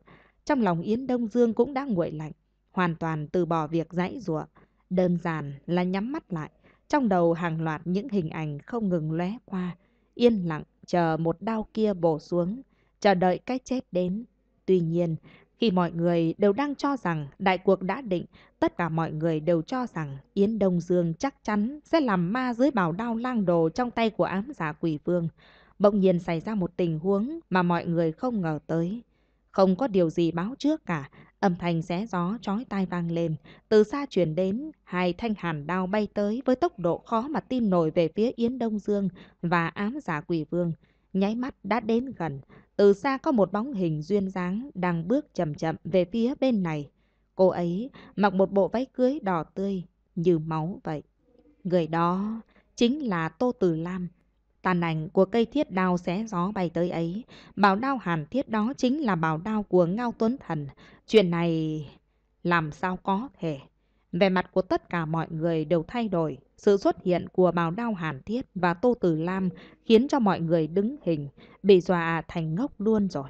S1: Trong lòng Yến Đông Dương cũng đã nguội lạnh, hoàn toàn từ bỏ việc giãy ruộng Đơn giản là nhắm mắt lại, trong đầu hàng loạt những hình ảnh không ngừng lóe qua, yên lặng chờ một đau kia bổ xuống, chờ đợi cái chết đến. Tuy nhiên, khi mọi người đều đang cho rằng đại cuộc đã định, tất cả mọi người đều cho rằng Yến Đông Dương chắc chắn sẽ làm ma dưới bảo đao lang đồ trong tay của ám giả quỷ vương. Bỗng nhiên xảy ra một tình huống mà mọi người không ngờ tới. Không có điều gì báo trước cả, âm thanh xé gió chói tai vang lên. Từ xa chuyển đến, hai thanh hàn đao bay tới với tốc độ khó mà tin nổi về phía Yến Đông Dương và ám giả quỷ vương. Nháy mắt đã đến gần, từ xa có một bóng hình duyên dáng đang bước chậm chậm về phía bên này. Cô ấy mặc một bộ váy cưới đỏ tươi như máu vậy. Người đó chính là Tô Tử Lam, tàn ảnh của cây thiết đao xé gió bay tới ấy. Bảo đao hàn thiết đó chính là bảo đao của Ngao Tuấn Thần. Chuyện này làm sao có thể. Về mặt của tất cả mọi người đều thay đổi. Sự xuất hiện của bảo đao hàn thiết và Tô Tử Lam khiến cho mọi người đứng hình, bị dọa thành ngốc luôn rồi.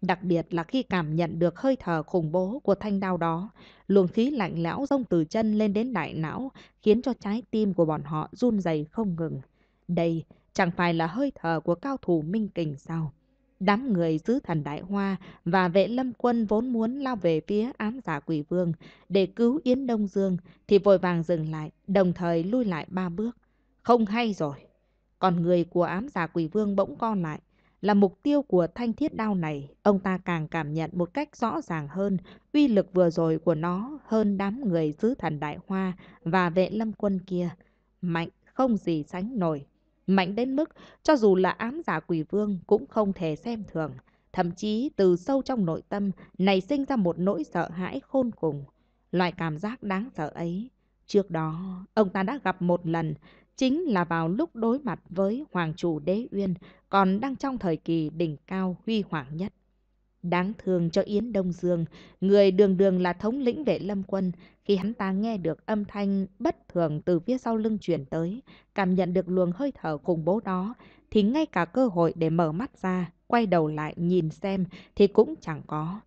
S1: Đặc biệt là khi cảm nhận được hơi thở khủng bố của thanh đao đó, luồng khí lạnh lẽo rông từ chân lên đến đại não khiến cho trái tim của bọn họ run rẩy không ngừng. Đây chẳng phải là hơi thở của cao thủ minh kình sao? Đám người giữ thần đại hoa và vệ lâm quân vốn muốn lao về phía ám giả quỷ vương để cứu Yến Đông Dương thì vội vàng dừng lại, đồng thời lui lại ba bước. Không hay rồi. Còn người của ám giả quỷ vương bỗng co lại. Là mục tiêu của thanh thiết đao này, ông ta càng cảm nhận một cách rõ ràng hơn uy lực vừa rồi của nó hơn đám người giữ thần đại hoa và vệ lâm quân kia. Mạnh không gì sánh nổi. Mạnh đến mức cho dù là ám giả quỷ vương cũng không thể xem thường. Thậm chí từ sâu trong nội tâm nảy sinh ra một nỗi sợ hãi khôn cùng. Loại cảm giác đáng sợ ấy. Trước đó, ông ta đã gặp một lần, chính là vào lúc đối mặt với Hoàng chủ Đế Uyên, còn đang trong thời kỳ đỉnh cao huy hoàng nhất. Đáng thương cho Yến Đông Dương, người đường đường là thống lĩnh vệ lâm quân, khi hắn ta nghe được âm thanh bất thường từ phía sau lưng chuyển tới, cảm nhận được luồng hơi thở khủng bố đó, thì ngay cả cơ hội để mở mắt ra, quay đầu lại nhìn xem thì cũng chẳng có.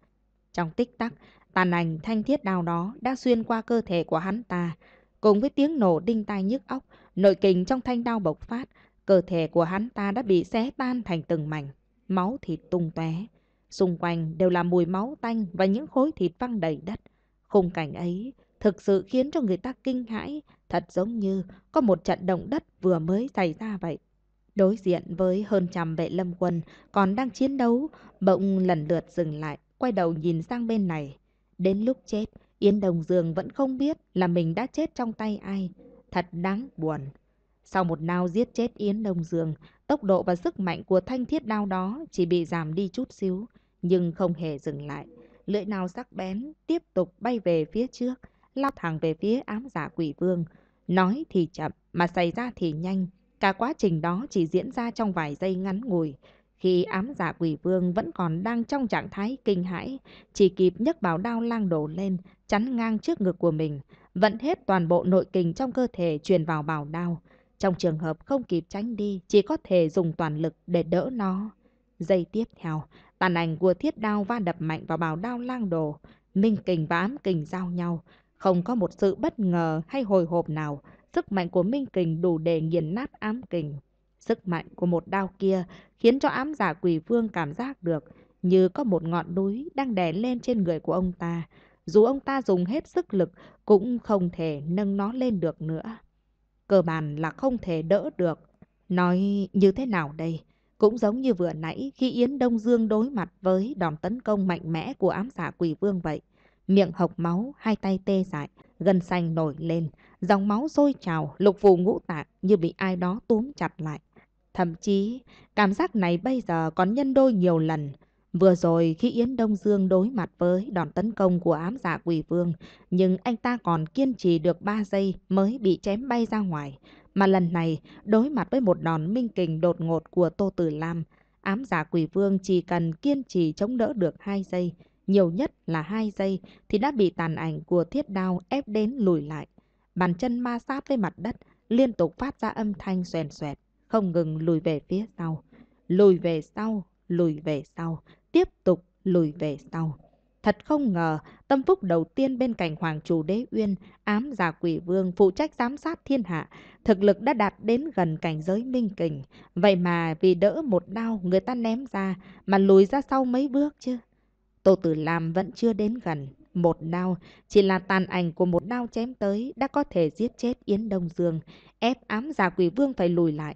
S1: Trong tích tắc, tàn ảnh thanh thiết đao đó đã xuyên qua cơ thể của hắn ta. Cùng với tiếng nổ đinh tai nhức óc, nội kình trong thanh đao bộc phát, cơ thể của hắn ta đã bị xé tan thành từng mảnh, máu thịt tung tóe. Xung quanh đều là mùi máu tanh và những khối thịt văng đầy đất. Khung cảnh ấy thực sự khiến cho người ta kinh hãi, thật giống như có một trận động đất vừa mới xảy ra vậy. Đối diện với hơn trăm vệ lâm quân còn đang chiến đấu, bỗng lần lượt dừng lại, quay đầu nhìn sang bên này. Đến lúc chết, Yến Đồng Dương vẫn không biết là mình đã chết trong tay ai. Thật đáng buồn. Sau một đao giết chết Yến Đồng Dương, tốc độ và sức mạnh của thanh thiết đao đó chỉ bị giảm đi chút xíu nhưng không hề dừng lại. Lưỡi nào sắc bén tiếp tục bay về phía trước, lao thẳng về phía ám giả quỷ vương. Nói thì chậm, mà xảy ra thì nhanh. Cả quá trình đó chỉ diễn ra trong vài giây ngắn ngủi. Khi ám giả quỷ vương vẫn còn đang trong trạng thái kinh hãi, chỉ kịp nhấc bảo đao lang đổ lên, chắn ngang trước ngực của mình, vận hết toàn bộ nội kinh trong cơ thể truyền vào bảo đao. Trong trường hợp không kịp tránh đi, chỉ có thể dùng toàn lực để đỡ nó. Giây tiếp theo, tàn ảnh của thiết đao va đập mạnh vào bảo đao lang đồ. Minh kình và ám kình giao nhau. Không có một sự bất ngờ hay hồi hộp nào. Sức mạnh của Minh kình đủ để nghiền nát ám kình. Sức mạnh của một đao kia khiến cho ám giả quỷ vương cảm giác được như có một ngọn núi đang đè lên trên người của ông ta. Dù ông ta dùng hết sức lực cũng không thể nâng nó lên được nữa. Cơ bản là không thể đỡ được. Nói như thế nào đây? Cũng giống như vừa nãy khi Yến Đông Dương đối mặt với đòn tấn công mạnh mẽ của ám giả quỷ vương vậy. Miệng hộc máu, hai tay tê dại, gân xanh nổi lên, dòng máu sôi trào, lục phù ngũ tạng như bị ai đó túm chặt lại. Thậm chí, cảm giác này bây giờ còn nhân đôi nhiều lần. Vừa rồi khi Yến Đông Dương đối mặt với đòn tấn công của ám giả quỷ vương, nhưng anh ta còn kiên trì được 3 giây mới bị chém bay ra ngoài. Mà lần này, đối mặt với một đòn minh kình đột ngột của Tô Tử Lam, ám giả quỷ vương chỉ cần kiên trì chống đỡ được 2 giây, nhiều nhất là 2 giây, thì đã bị tàn ảnh của thiết đao ép đến lùi lại. Bàn chân ma sát với mặt đất, liên tục phát ra âm thanh xoèn xoẹt, không ngừng lùi về phía sau. Lùi về sau, lùi về sau, tiếp tục lùi về sau. Thật không ngờ, tâm phúc đầu tiên bên cạnh Hoàng Chủ Đế Uyên, ám giả quỷ vương phụ trách giám sát thiên hạ, thực lực đã đạt đến gần cảnh giới minh kình. Vậy mà vì đỡ một đao người ta ném ra, mà lùi ra sau mấy bước chứ. tổ Tử làm vẫn chưa đến gần. Một đao, chỉ là tàn ảnh của một đao chém tới đã có thể giết chết Yến Đông Dương, ép ám giả quỷ vương phải lùi lại.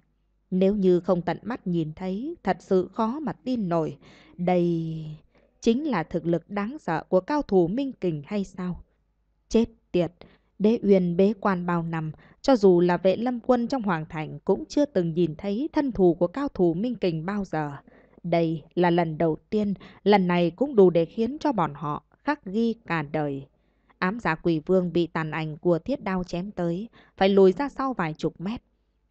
S1: Nếu như không tận mắt nhìn thấy, thật sự khó mà tin nổi. Đây chính là thực lực đáng sợ của cao thủ Minh Kình hay sao? Chết tiệt! Đế Uyên bế quan bao năm, cho dù là vệ lâm quân trong Hoàng Thành cũng chưa từng nhìn thấy thân thù của cao thủ Minh Kình bao giờ. Đây là lần đầu tiên, lần này cũng đủ để khiến cho bọn họ khắc ghi cả đời. Ám giả quỷ vương bị tàn ảnh của thiết đao chém tới, phải lùi ra sau vài chục mét.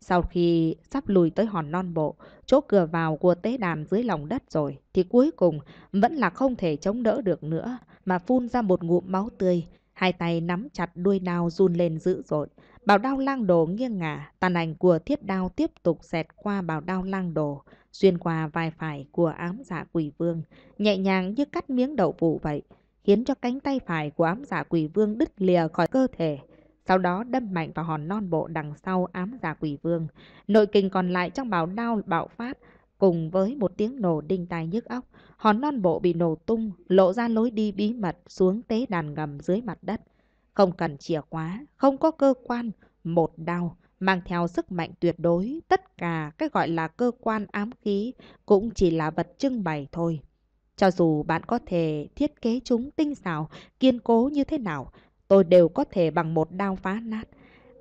S1: Sau khi sắp lùi tới hòn non bộ, chỗ cửa vào của tế đàn dưới lòng đất rồi, thì cuối cùng vẫn là không thể chống đỡ được nữa, mà phun ra một ngụm máu tươi. Hai tay nắm chặt đuôi đao run lên dữ dội. Bảo đao lang đồ nghiêng ngả, tàn ảnh của thiết đao tiếp tục xẹt qua bảo đao lang đồ, xuyên qua vai phải của ám giả dạ quỷ vương, nhẹ nhàng như cắt miếng đậu phụ vậy, khiến cho cánh tay phải của ám giả dạ quỷ vương đứt lìa khỏi cơ thể sau đó đâm mạnh vào hòn non bộ đằng sau ám giả quỷ vương. Nội kinh còn lại trong bào đao bạo phát, cùng với một tiếng nổ đinh tai nhức óc, hòn non bộ bị nổ tung, lộ ra lối đi bí mật xuống tế đàn ngầm dưới mặt đất. Không cần chìa khóa, không có cơ quan, một đao mang theo sức mạnh tuyệt đối, tất cả cái gọi là cơ quan ám khí cũng chỉ là vật trưng bày thôi. Cho dù bạn có thể thiết kế chúng tinh xảo, kiên cố như thế nào, tôi đều có thể bằng một đao phá nát.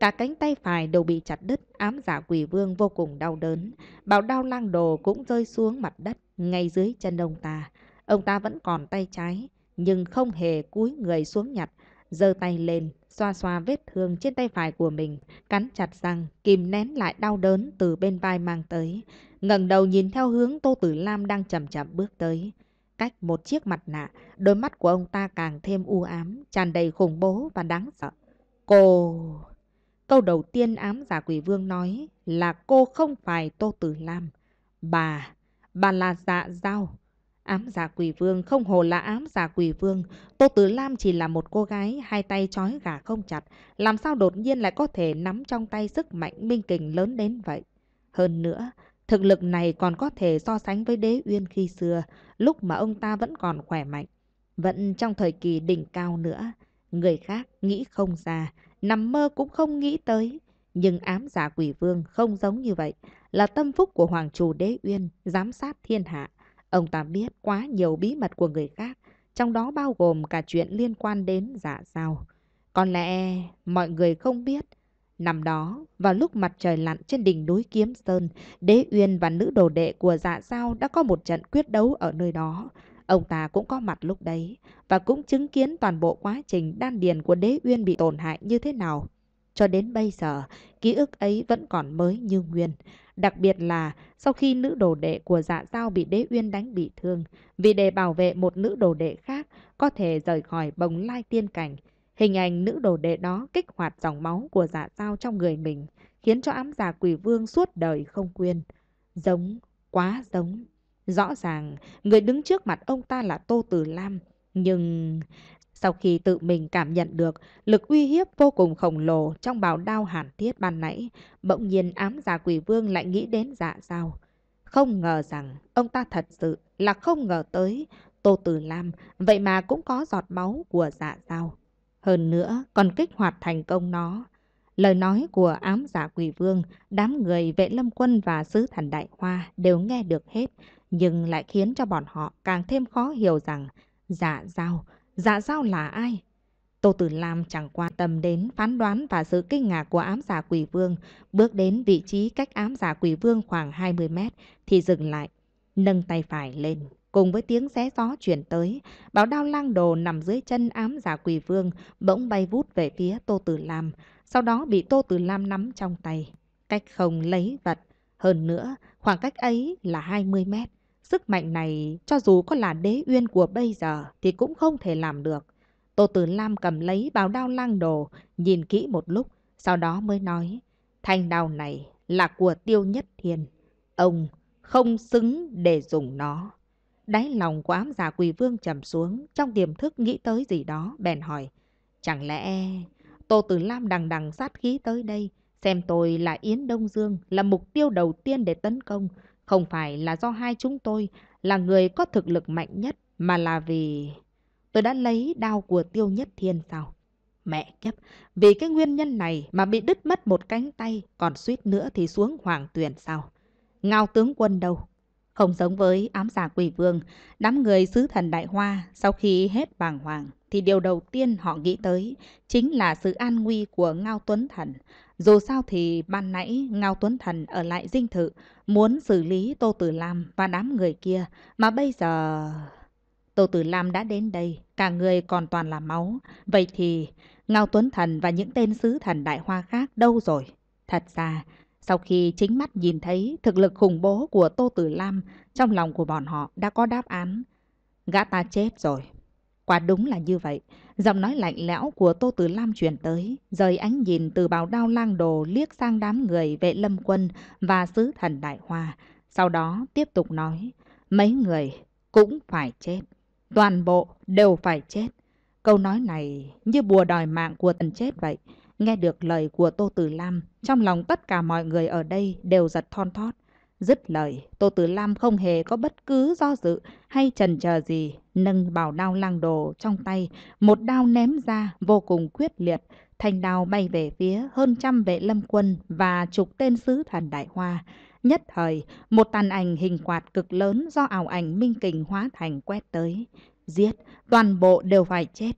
S1: Cả cánh tay phải đều bị chặt đứt, ám giả dạ quỷ vương vô cùng đau đớn. Bảo đao lang đồ cũng rơi xuống mặt đất, ngay dưới chân ông ta. Ông ta vẫn còn tay trái, nhưng không hề cúi người xuống nhặt, giơ tay lên, xoa xoa vết thương trên tay phải của mình, cắn chặt răng, kìm nén lại đau đớn từ bên vai mang tới. ngẩng đầu nhìn theo hướng Tô Tử Lam đang chậm chậm bước tới cách một chiếc mặt nạ, đôi mắt của ông ta càng thêm u ám, tràn đầy khủng bố và đáng sợ. Cô... Câu đầu tiên ám giả quỷ vương nói là cô không phải Tô Tử Lam. Bà, bà là dạ giao Ám giả quỷ vương không hồ là ám giả quỷ vương. Tô Tử Lam chỉ là một cô gái, hai tay trói gà không chặt. Làm sao đột nhiên lại có thể nắm trong tay sức mạnh minh kình lớn đến vậy? Hơn nữa, thực lực này còn có thể so sánh với đế uyên khi xưa lúc mà ông ta vẫn còn khỏe mạnh, vẫn trong thời kỳ đỉnh cao nữa. Người khác nghĩ không ra, nằm mơ cũng không nghĩ tới. Nhưng ám giả quỷ vương không giống như vậy, là tâm phúc của Hoàng chủ đế uyên, giám sát thiên hạ. Ông ta biết quá nhiều bí mật của người khác, trong đó bao gồm cả chuyện liên quan đến giả sao. Có lẽ mọi người không biết, Năm đó, vào lúc mặt trời lặn trên đỉnh núi Kiếm Sơn, Đế Uyên và nữ đồ đệ của dạ sao đã có một trận quyết đấu ở nơi đó. Ông ta cũng có mặt lúc đấy và cũng chứng kiến toàn bộ quá trình đan điền của Đế Uyên bị tổn hại như thế nào. Cho đến bây giờ, ký ức ấy vẫn còn mới như nguyên. Đặc biệt là sau khi nữ đồ đệ của dạ sao bị đế uyên đánh bị thương, vì để bảo vệ một nữ đồ đệ khác có thể rời khỏi bồng lai tiên cảnh, Hình ảnh nữ đồ đệ đó kích hoạt dòng máu của dạ dao trong người mình, khiến cho ám giả dạ quỷ vương suốt đời không quên. Giống, quá giống. Rõ ràng, người đứng trước mặt ông ta là Tô Tử Lam, nhưng sau khi tự mình cảm nhận được lực uy hiếp vô cùng khổng lồ trong bào đao hàn thiết ban nãy, bỗng nhiên ám giả dạ quỷ vương lại nghĩ đến dạ dao. Không ngờ rằng ông ta thật sự là không ngờ tới Tô Tử Lam, vậy mà cũng có giọt máu của dạ dao. Hơn nữa còn kích hoạt thành công nó. Lời nói của ám giả quỷ vương, đám người vệ lâm quân và sứ thần đại hoa đều nghe được hết, nhưng lại khiến cho bọn họ càng thêm khó hiểu rằng giả dạ giao, giả dạ giao là ai? Tô Tử Lam chẳng quan tâm đến phán đoán và sự kinh ngạc của ám giả quỷ vương, bước đến vị trí cách ám giả quỷ vương khoảng 20 mét thì dừng lại, nâng tay phải lên Cùng với tiếng xé gió chuyển tới, bảo đao lang đồ nằm dưới chân ám giả quỷ vương bỗng bay vút về phía Tô Tử Lam, sau đó bị Tô Tử Lam nắm trong tay. Cách không lấy vật. Hơn nữa, khoảng cách ấy là 20 mét. Sức mạnh này, cho dù có là đế uyên của bây giờ, thì cũng không thể làm được. Tô Tử Lam cầm lấy bảo đao lang đồ, nhìn kỹ một lúc, sau đó mới nói, thanh đao này là của tiêu nhất thiên. Ông không xứng để dùng nó. Đáy lòng của ám giả quỳ vương trầm xuống, trong tiềm thức nghĩ tới gì đó, bèn hỏi. Chẳng lẽ Tô Tử Lam đằng đằng sát khí tới đây, xem tôi là Yến Đông Dương, là mục tiêu đầu tiên để tấn công, không phải là do hai chúng tôi là người có thực lực mạnh nhất, mà là vì tôi đã lấy đao của Tiêu Nhất Thiên sao? Mẹ kiếp, vì cái nguyên nhân này mà bị đứt mất một cánh tay, còn suýt nữa thì xuống hoàng tuyển sao? Ngao tướng quân đâu? Không giống với ám giả quỷ vương, đám người sứ thần đại hoa sau khi hết bàng hoàng thì điều đầu tiên họ nghĩ tới chính là sự an nguy của Ngao Tuấn Thần. Dù sao thì ban nãy Ngao Tuấn Thần ở lại dinh thự muốn xử lý Tô Tử Lam và đám người kia mà bây giờ... Tô Tử Lam đã đến đây, cả người còn toàn là máu. Vậy thì Ngao Tuấn Thần và những tên sứ thần đại hoa khác đâu rồi? Thật ra, sau khi chính mắt nhìn thấy thực lực khủng bố của Tô Tử Lam, trong lòng của bọn họ đã có đáp án. Gã ta chết rồi. Quả đúng là như vậy. Giọng nói lạnh lẽo của Tô Tử Lam truyền tới, rời ánh nhìn từ bào đao lang đồ liếc sang đám người vệ lâm quân và sứ thần đại hoa. Sau đó tiếp tục nói, mấy người cũng phải chết. Toàn bộ đều phải chết. Câu nói này như bùa đòi mạng của tần chết vậy. Nghe được lời của Tô Tử Lam, trong lòng tất cả mọi người ở đây đều giật thon thót. Dứt lời, Tô Tử Lam không hề có bất cứ do dự hay trần chờ gì, nâng bảo đao lang đồ trong tay, một đao ném ra vô cùng quyết liệt, thanh đao bay về phía hơn trăm vệ lâm quân và chục tên sứ thần đại hoa. Nhất thời, một tàn ảnh hình quạt cực lớn do ảo ảnh minh kình hóa thành quét tới. Giết, toàn bộ đều phải chết,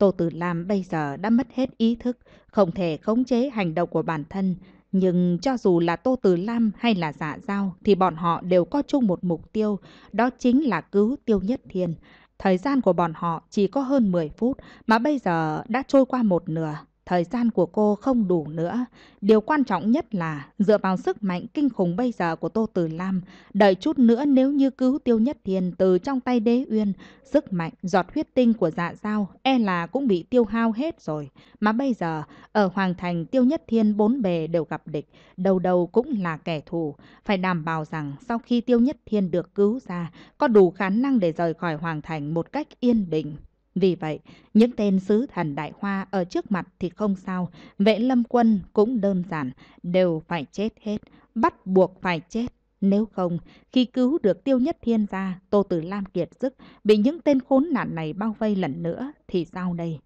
S1: Tô Tử Lam bây giờ đã mất hết ý thức, không thể khống chế hành động của bản thân. Nhưng cho dù là Tô Tử Lam hay là Dạ Giao thì bọn họ đều có chung một mục tiêu, đó chính là cứu Tiêu Nhất Thiên. Thời gian của bọn họ chỉ có hơn 10 phút mà bây giờ đã trôi qua một nửa. Thời gian của cô không đủ nữa. Điều quan trọng nhất là dựa vào sức mạnh kinh khủng bây giờ của Tô Tử Lam, đợi chút nữa nếu như cứu Tiêu Nhất Thiên từ trong tay Đế Uyên, sức mạnh giọt huyết tinh của Dạ Dao e là cũng bị tiêu hao hết rồi. Mà bây giờ, ở Hoàng Thành Tiêu Nhất Thiên bốn bề đều gặp địch, đầu đầu cũng là kẻ thù. Phải đảm bảo rằng sau khi Tiêu Nhất Thiên được cứu ra, có đủ khả năng để rời khỏi Hoàng Thành một cách yên bình. Vì vậy, những tên sứ thần đại hoa ở trước mặt thì không sao, vệ lâm quân cũng đơn giản, đều phải chết hết, bắt buộc phải chết. Nếu không, khi cứu được Tiêu Nhất Thiên gia Tô Tử Lam kiệt sức, bị những tên khốn nạn này bao vây lần nữa, thì sao đây?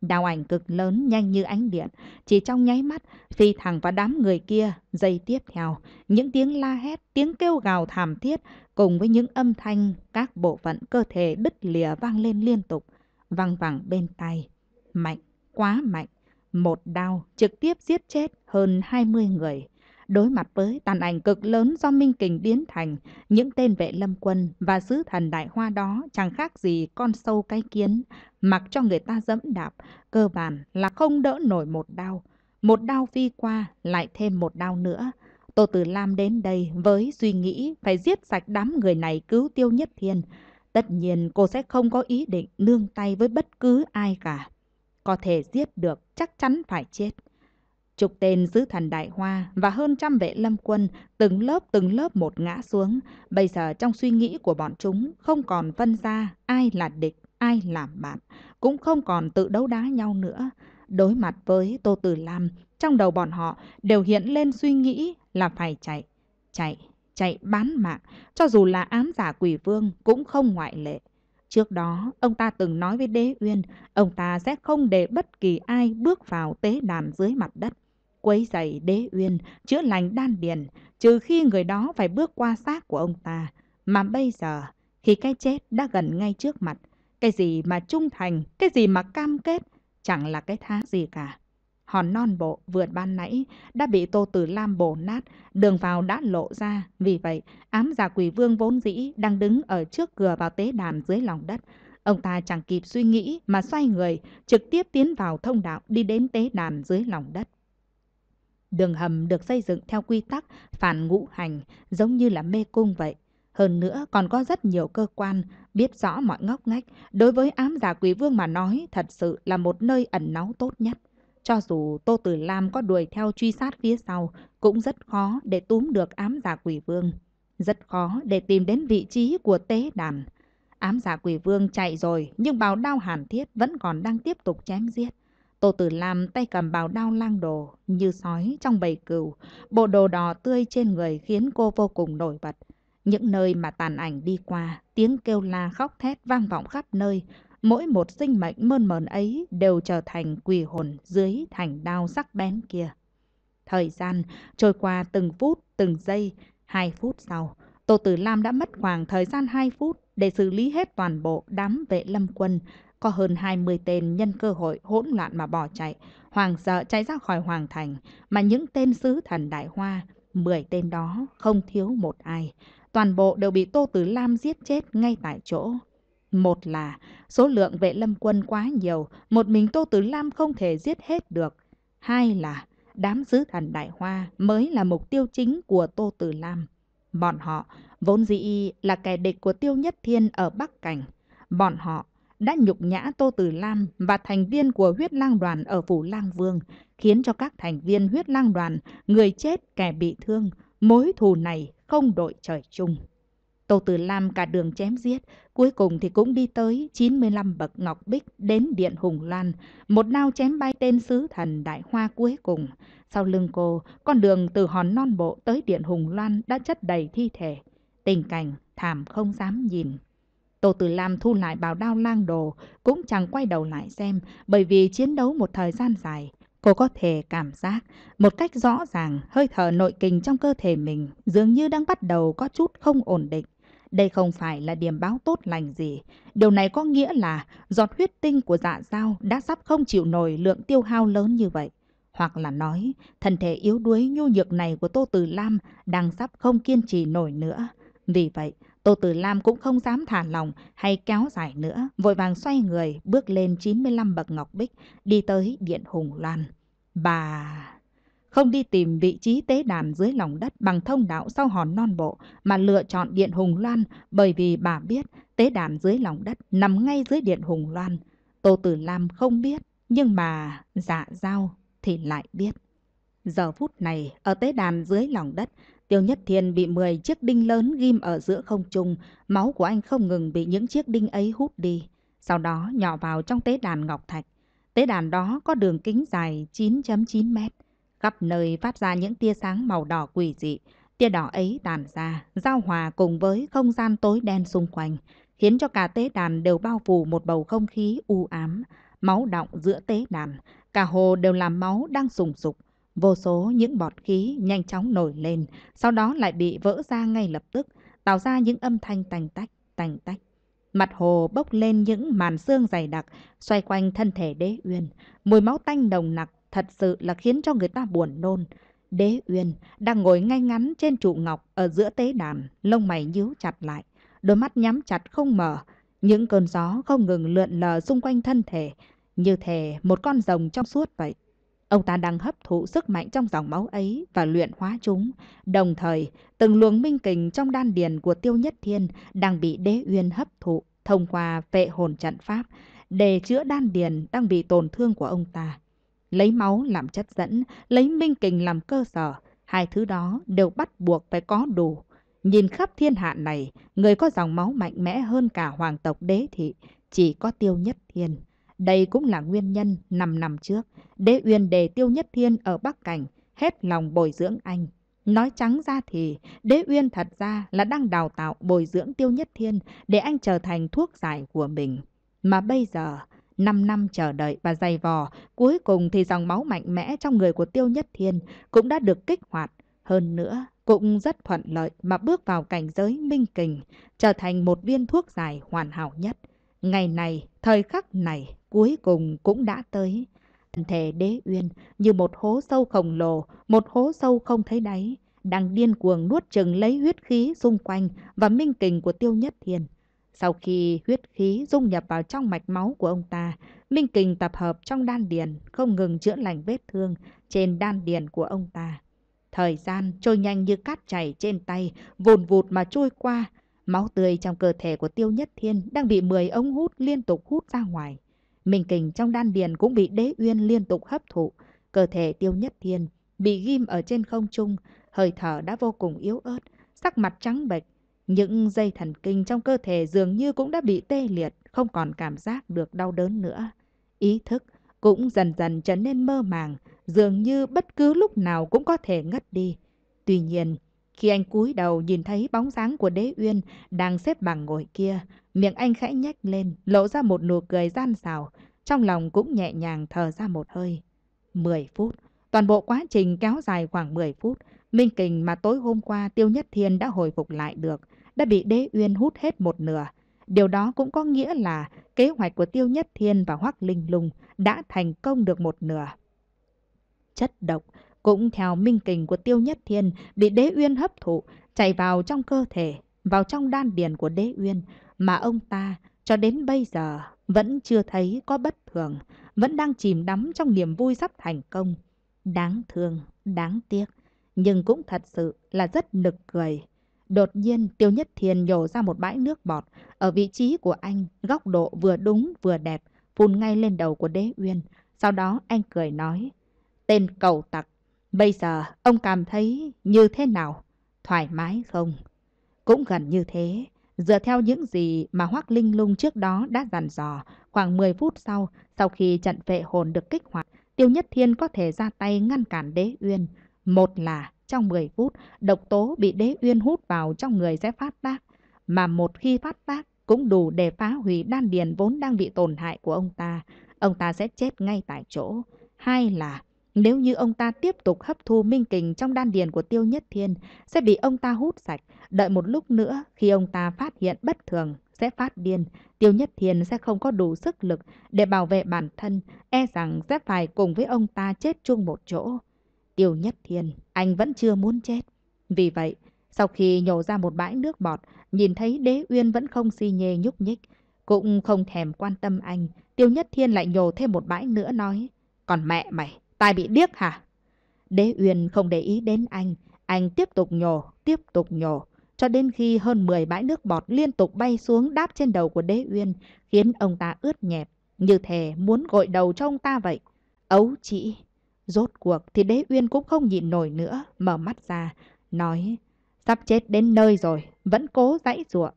S1: Đào ảnh cực lớn nhanh như ánh điện, chỉ trong nháy mắt, phi thẳng vào đám người kia, dây tiếp theo, những tiếng la hét, tiếng kêu gào thảm thiết, cùng với những âm thanh các bộ phận cơ thể đứt lìa vang lên liên tục văng vẳng bên tay. Mạnh, quá mạnh. Một đau trực tiếp giết chết hơn 20 người. Đối mặt với tàn ảnh cực lớn do Minh Kình biến thành, những tên vệ lâm quân và sứ thần đại hoa đó chẳng khác gì con sâu cái kiến, mặc cho người ta dẫm đạp, cơ bản là không đỡ nổi một đau Một đau phi qua, lại thêm một đau nữa. Tô Tử Lam đến đây với suy nghĩ phải giết sạch đám người này cứu tiêu nhất thiên. Tất nhiên cô sẽ không có ý định nương tay với bất cứ ai cả. Có thể giết được chắc chắn phải chết. trục tên sứ thần đại hoa và hơn trăm vệ lâm quân từng lớp từng lớp một ngã xuống. Bây giờ trong suy nghĩ của bọn chúng không còn phân ra ai là địch, ai làm bạn. Cũng không còn tự đấu đá nhau nữa. Đối mặt với Tô Tử Lam, trong đầu bọn họ đều hiện lên suy nghĩ là phải chạy, chạy chạy bán mạng, cho dù là ám giả quỷ vương cũng không ngoại lệ. Trước đó, ông ta từng nói với Đế Uyên, ông ta sẽ không để bất kỳ ai bước vào tế đàn dưới mặt đất. Quấy giày Đế Uyên, chữa lành đan điền, trừ khi người đó phải bước qua xác của ông ta. Mà bây giờ, khi cái chết đã gần ngay trước mặt, cái gì mà trung thành, cái gì mà cam kết, chẳng là cái thá gì cả hòn non bộ vượt ban nãy đã bị Tô Tử Lam bổ nát, đường vào đã lộ ra. Vì vậy, ám giả quỷ vương vốn dĩ đang đứng ở trước cửa vào tế đàn dưới lòng đất. Ông ta chẳng kịp suy nghĩ mà xoay người, trực tiếp tiến vào thông đạo đi đến tế đàn dưới lòng đất. Đường hầm được xây dựng theo quy tắc phản ngũ hành, giống như là mê cung vậy. Hơn nữa còn có rất nhiều cơ quan, biết rõ mọi ngóc ngách. Đối với ám giả quỷ vương mà nói, thật sự là một nơi ẩn náu tốt nhất. Cho dù Tô Tử Lam có đuổi theo truy sát phía sau, cũng rất khó để túm được ám giả quỷ vương. Rất khó để tìm đến vị trí của tế đàn. Ám giả quỷ vương chạy rồi, nhưng bào đao hàn thiết vẫn còn đang tiếp tục chém giết. Tô Tử Lam tay cầm bào đao lang đồ, như sói trong bầy cừu. Bộ đồ đỏ tươi trên người khiến cô vô cùng nổi bật. Những nơi mà tàn ảnh đi qua, tiếng kêu la khóc thét vang vọng khắp nơi mỗi một sinh mệnh mơn mờn ấy đều trở thành quỷ hồn dưới thành đao sắc bén kia. Thời gian trôi qua từng phút, từng giây, hai phút sau, Tô Tử Lam đã mất khoảng thời gian hai phút để xử lý hết toàn bộ đám vệ lâm quân. Có hơn 20 tên nhân cơ hội hỗn loạn mà bỏ chạy, hoàng sợ chạy ra khỏi hoàng thành, mà những tên sứ thần đại hoa, 10 tên đó không thiếu một ai. Toàn bộ đều bị Tô Tử Lam giết chết ngay tại chỗ. Một là số lượng vệ lâm quân quá nhiều, một mình Tô Tử Lam không thể giết hết được. Hai là đám sứ thần đại hoa mới là mục tiêu chính của Tô Tử Lam. Bọn họ vốn dĩ là kẻ địch của Tiêu Nhất Thiên ở Bắc Cảnh. Bọn họ đã nhục nhã Tô Tử Lam và thành viên của huyết lang đoàn ở Phủ Lang Vương, khiến cho các thành viên huyết lang đoàn, người chết kẻ bị thương, mối thù này không đội trời chung. Tô Tử Lam cả đường chém giết, cuối cùng thì cũng đi tới 95 bậc ngọc bích đến điện Hùng Loan, một đao chém bay tên sứ thần đại hoa cuối cùng. Sau lưng cô, con đường từ hòn non bộ tới điện Hùng Loan đã chất đầy thi thể. Tình cảnh thảm không dám nhìn. Tô Tử Lam thu lại bào đao lang đồ, cũng chẳng quay đầu lại xem, bởi vì chiến đấu một thời gian dài, Cô có thể cảm giác một cách rõ ràng hơi thở nội kinh trong cơ thể mình dường như đang bắt đầu có chút không ổn định. Đây không phải là điểm báo tốt lành gì. Điều này có nghĩa là giọt huyết tinh của dạ dao đã sắp không chịu nổi lượng tiêu hao lớn như vậy. Hoặc là nói, thân thể yếu đuối nhu nhược này của Tô Tử Lam đang sắp không kiên trì nổi nữa. Vì vậy, Tô Tử Lam cũng không dám thả lòng hay kéo dài nữa, vội vàng xoay người bước lên 95 bậc ngọc bích, đi tới Điện Hùng Loan. Bà không đi tìm vị trí tế đàn dưới lòng đất bằng thông đạo sau hòn non bộ, mà lựa chọn Điện Hùng Loan bởi vì bà biết tế đàn dưới lòng đất nằm ngay dưới Điện Hùng Loan. Tô Tử Lam không biết, nhưng mà dạ giao thì lại biết. Giờ phút này, ở tế đàn dưới lòng đất, Tiêu Nhất Thiên bị 10 chiếc đinh lớn ghim ở giữa không trung, máu của anh không ngừng bị những chiếc đinh ấy hút đi, sau đó nhỏ vào trong tế đàn ngọc thạch. Tế đàn đó có đường kính dài 9.9 mét khắp nơi phát ra những tia sáng màu đỏ quỷ dị. Tia đỏ ấy tàn ra, giao hòa cùng với không gian tối đen xung quanh, khiến cho cả tế đàn đều bao phủ một bầu không khí u ám, máu động giữa tế đàn, cả hồ đều làm máu đang sùng sục. Vô số những bọt khí nhanh chóng nổi lên, sau đó lại bị vỡ ra ngay lập tức, tạo ra những âm thanh tành tách, tành tách. Mặt hồ bốc lên những màn xương dày đặc, xoay quanh thân thể đế uyên. Mùi máu tanh đồng nặc thật sự là khiến cho người ta buồn nôn. Đế Uyên đang ngồi ngay ngắn trên trụ ngọc ở giữa tế đàn, lông mày nhíu chặt lại, đôi mắt nhắm chặt không mở. Những cơn gió không ngừng lượn lờ xung quanh thân thể, như thể một con rồng trong suốt vậy. Ông ta đang hấp thụ sức mạnh trong dòng máu ấy và luyện hóa chúng. Đồng thời, từng luồng minh kình trong đan điền của Tiêu Nhất Thiên đang bị Đế Uyên hấp thụ thông qua vệ hồn trận pháp để chữa đan điền đang bị tổn thương của ông ta. Lấy máu làm chất dẫn, lấy minh kình làm cơ sở, hai thứ đó đều bắt buộc phải có đủ. Nhìn khắp thiên hạ này, người có dòng máu mạnh mẽ hơn cả hoàng tộc đế thị, chỉ có tiêu nhất thiên. Đây cũng là nguyên nhân 5 năm trước, đế uyên đề tiêu nhất thiên ở Bắc Cảnh, hết lòng bồi dưỡng anh. Nói trắng ra thì, đế uyên thật ra là đang đào tạo bồi dưỡng tiêu nhất thiên để anh trở thành thuốc giải của mình. Mà bây giờ, 5 năm chờ đợi và dày vò, cuối cùng thì dòng máu mạnh mẽ trong người của Tiêu Nhất Thiên cũng đã được kích hoạt. Hơn nữa, cũng rất thuận lợi mà bước vào cảnh giới minh kình, trở thành một viên thuốc dài hoàn hảo nhất. Ngày này, thời khắc này, cuối cùng cũng đã tới. Thân thể đế uyên như một hố sâu khổng lồ, một hố sâu không thấy đáy, đang điên cuồng nuốt chừng lấy huyết khí xung quanh và minh kình của tiêu nhất thiên. Sau khi huyết khí dung nhập vào trong mạch máu của ông ta, minh kình tập hợp trong đan điền không ngừng chữa lành vết thương trên đan điền của ông ta. Thời gian trôi nhanh như cát chảy trên tay, vùn vụt mà trôi qua. Máu tươi trong cơ thể của Tiêu Nhất Thiên đang bị 10 ống hút liên tục hút ra ngoài. Minh kình trong đan điền cũng bị đế uyên liên tục hấp thụ. Cơ thể Tiêu Nhất Thiên bị ghim ở trên không trung, hơi thở đã vô cùng yếu ớt, sắc mặt trắng bệch, những dây thần kinh trong cơ thể dường như cũng đã bị tê liệt, không còn cảm giác được đau đớn nữa. Ý thức cũng dần dần trở nên mơ màng, dường như bất cứ lúc nào cũng có thể ngất đi. Tuy nhiên, khi anh cúi đầu nhìn thấy bóng dáng của đế uyên đang xếp bằng ngồi kia, miệng anh khẽ nhếch lên, lộ ra một nụ cười gian xào, trong lòng cũng nhẹ nhàng thở ra một hơi. Mười phút, toàn bộ quá trình kéo dài khoảng mười phút, minh kình mà tối hôm qua Tiêu Nhất Thiên đã hồi phục lại được, đã bị đế uyên hút hết một nửa. Điều đó cũng có nghĩa là kế hoạch của Tiêu Nhất Thiên và Hoác Linh Lung đã thành công được một nửa. Chất độc cũng theo minh kình của Tiêu Nhất Thiên bị đế uyên hấp thụ, chạy vào trong cơ thể, vào trong đan điền của đế uyên mà ông ta cho đến bây giờ vẫn chưa thấy có bất thường, vẫn đang chìm đắm trong niềm vui sắp thành công. Đáng thương, đáng tiếc, nhưng cũng thật sự là rất nực cười. Đột nhiên Tiêu Nhất thiên nhổ ra một bãi nước bọt. Ở vị trí của anh, góc độ vừa đúng vừa đẹp, phun ngay lên đầu của đế uyên. Sau đó anh cười nói, tên cầu tặc, bây giờ ông cảm thấy như thế nào? Thoải mái không? Cũng gần như thế. Dựa theo những gì mà Hoác Linh Lung trước đó đã dặn dò, khoảng 10 phút sau, sau khi trận vệ hồn được kích hoạt, Tiêu Nhất Thiên có thể ra tay ngăn cản đế uyên. Một là trong 10 phút, độc tố bị đế uyên hút vào trong người sẽ phát tác, mà một khi phát tác cũng đủ để phá hủy đan điền vốn đang bị tổn hại của ông ta. Ông ta sẽ chết ngay tại chỗ. Hai là nếu như ông ta tiếp tục hấp thu minh kình trong đan điền của Tiêu Nhất Thiên, sẽ bị ông ta hút sạch. Đợi một lúc nữa, khi ông ta phát hiện bất thường, sẽ phát điên. Tiêu Nhất Thiên sẽ không có đủ sức lực để bảo vệ bản thân, e rằng sẽ phải cùng với ông ta chết chung một chỗ. Tiêu Nhất Thiên, anh vẫn chưa muốn chết. Vì vậy, sau khi nhổ ra một bãi nước bọt, nhìn thấy đế uyên vẫn không si nhê nhúc nhích, cũng không thèm quan tâm anh, Tiêu Nhất Thiên lại nhổ thêm một bãi nữa nói, còn mẹ mày, tai bị điếc hả? Đế uyên không để ý đến anh, anh tiếp tục nhổ, tiếp tục nhổ, cho đến khi hơn 10 bãi nước bọt liên tục bay xuống đáp trên đầu của đế uyên, khiến ông ta ướt nhẹp, như thể muốn gội đầu cho ông ta vậy. Ấu chỉ, Rốt cuộc thì đế uyên cũng không nhịn nổi nữa, mở mắt ra, nói, sắp chết đến nơi rồi, vẫn cố dãy giụa.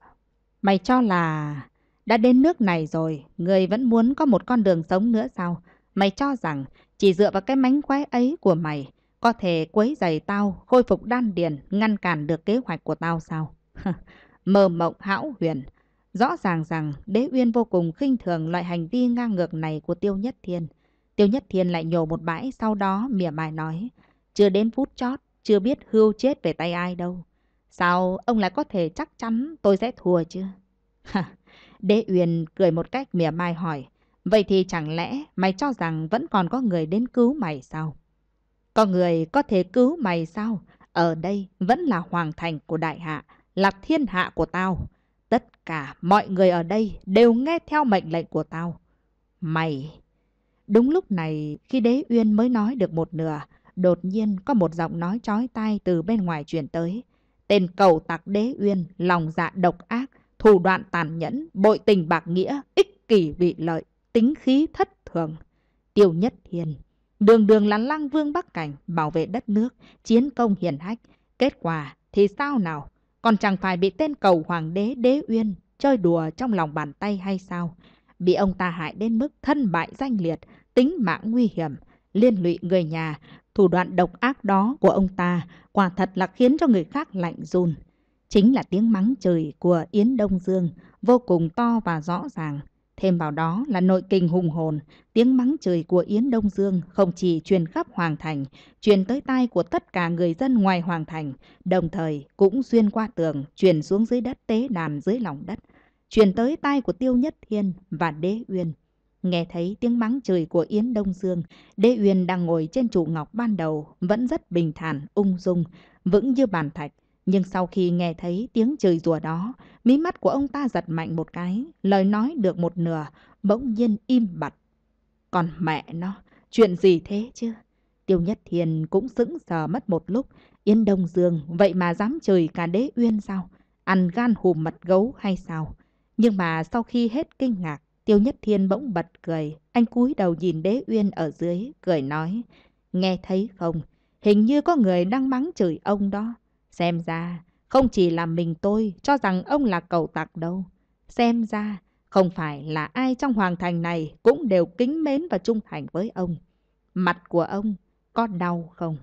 S1: Mày cho là... Đã đến nước này rồi, người vẫn muốn có một con đường sống nữa sao? Mày cho rằng chỉ dựa vào cái mánh khóe ấy của mày có thể quấy giày tao, khôi phục đan điền, ngăn cản được kế hoạch của tao sao? Mơ mộng hão huyền. Rõ ràng rằng đế uyên vô cùng khinh thường loại hành vi ngang ngược này của tiêu nhất thiên. Tiêu Nhất Thiên lại nhổ một bãi sau đó mỉa mai nói. Chưa đến phút chót, chưa biết hưu chết về tay ai đâu. Sao ông lại có thể chắc chắn tôi sẽ thua chứ? Đế Uyên cười một cách mỉa mai hỏi. Vậy thì chẳng lẽ mày cho rằng vẫn còn có người đến cứu mày sao? Có người có thể cứu mày sao? Ở đây vẫn là hoàng thành của đại hạ, là thiên hạ của tao. Tất cả mọi người ở đây đều nghe theo mệnh lệnh của tao. Mày Đúng lúc này, khi đế uyên mới nói được một nửa, đột nhiên có một giọng nói chói tai từ bên ngoài truyền tới. Tên cầu tặc đế uyên, lòng dạ độc ác, thủ đoạn tàn nhẫn, bội tình bạc nghĩa, ích kỷ vị lợi, tính khí thất thường. Tiêu Nhất Hiền, đường đường là lăng vương Bắc Cảnh, bảo vệ đất nước, chiến công hiển hách. Kết quả thì sao nào? Còn chẳng phải bị tên cầu hoàng đế đế uyên chơi đùa trong lòng bàn tay hay sao? Bị ông ta hại đến mức thân bại danh liệt, tính mạng nguy hiểm, liên lụy người nhà, thủ đoạn độc ác đó của ông ta quả thật là khiến cho người khác lạnh run. Chính là tiếng mắng trời của Yến Đông Dương, vô cùng to và rõ ràng. Thêm vào đó là nội kinh hùng hồn, tiếng mắng trời của Yến Đông Dương không chỉ truyền khắp Hoàng Thành, truyền tới tai của tất cả người dân ngoài Hoàng Thành, đồng thời cũng xuyên qua tường, truyền xuống dưới đất tế đàn dưới lòng đất, truyền tới tai của Tiêu Nhất Thiên và Đế Uyên. Nghe thấy tiếng mắng chửi của Yến Đông Dương, Đế Uyên đang ngồi trên trụ ngọc ban đầu, vẫn rất bình thản, ung dung, vững như bàn thạch. Nhưng sau khi nghe thấy tiếng chửi rùa đó, mí mắt của ông ta giật mạnh một cái, lời nói được một nửa, bỗng nhiên im bặt. Còn mẹ nó, chuyện gì thế chứ? Tiêu Nhất Thiền cũng sững sờ mất một lúc, Yên Đông Dương vậy mà dám chửi cả đế uyên sao? Ăn gan hùm mật gấu hay sao? Nhưng mà sau khi hết kinh ngạc, Tiêu Nhất Thiên bỗng bật cười, anh cúi đầu nhìn đế uyên ở dưới, cười nói. Nghe thấy không? Hình như có người đang mắng chửi ông đó. Xem ra, không chỉ là mình tôi cho rằng ông là cầu tặc đâu. Xem ra, không phải là ai trong hoàng thành này cũng đều kính mến và trung thành với ông. Mặt của ông có đau không?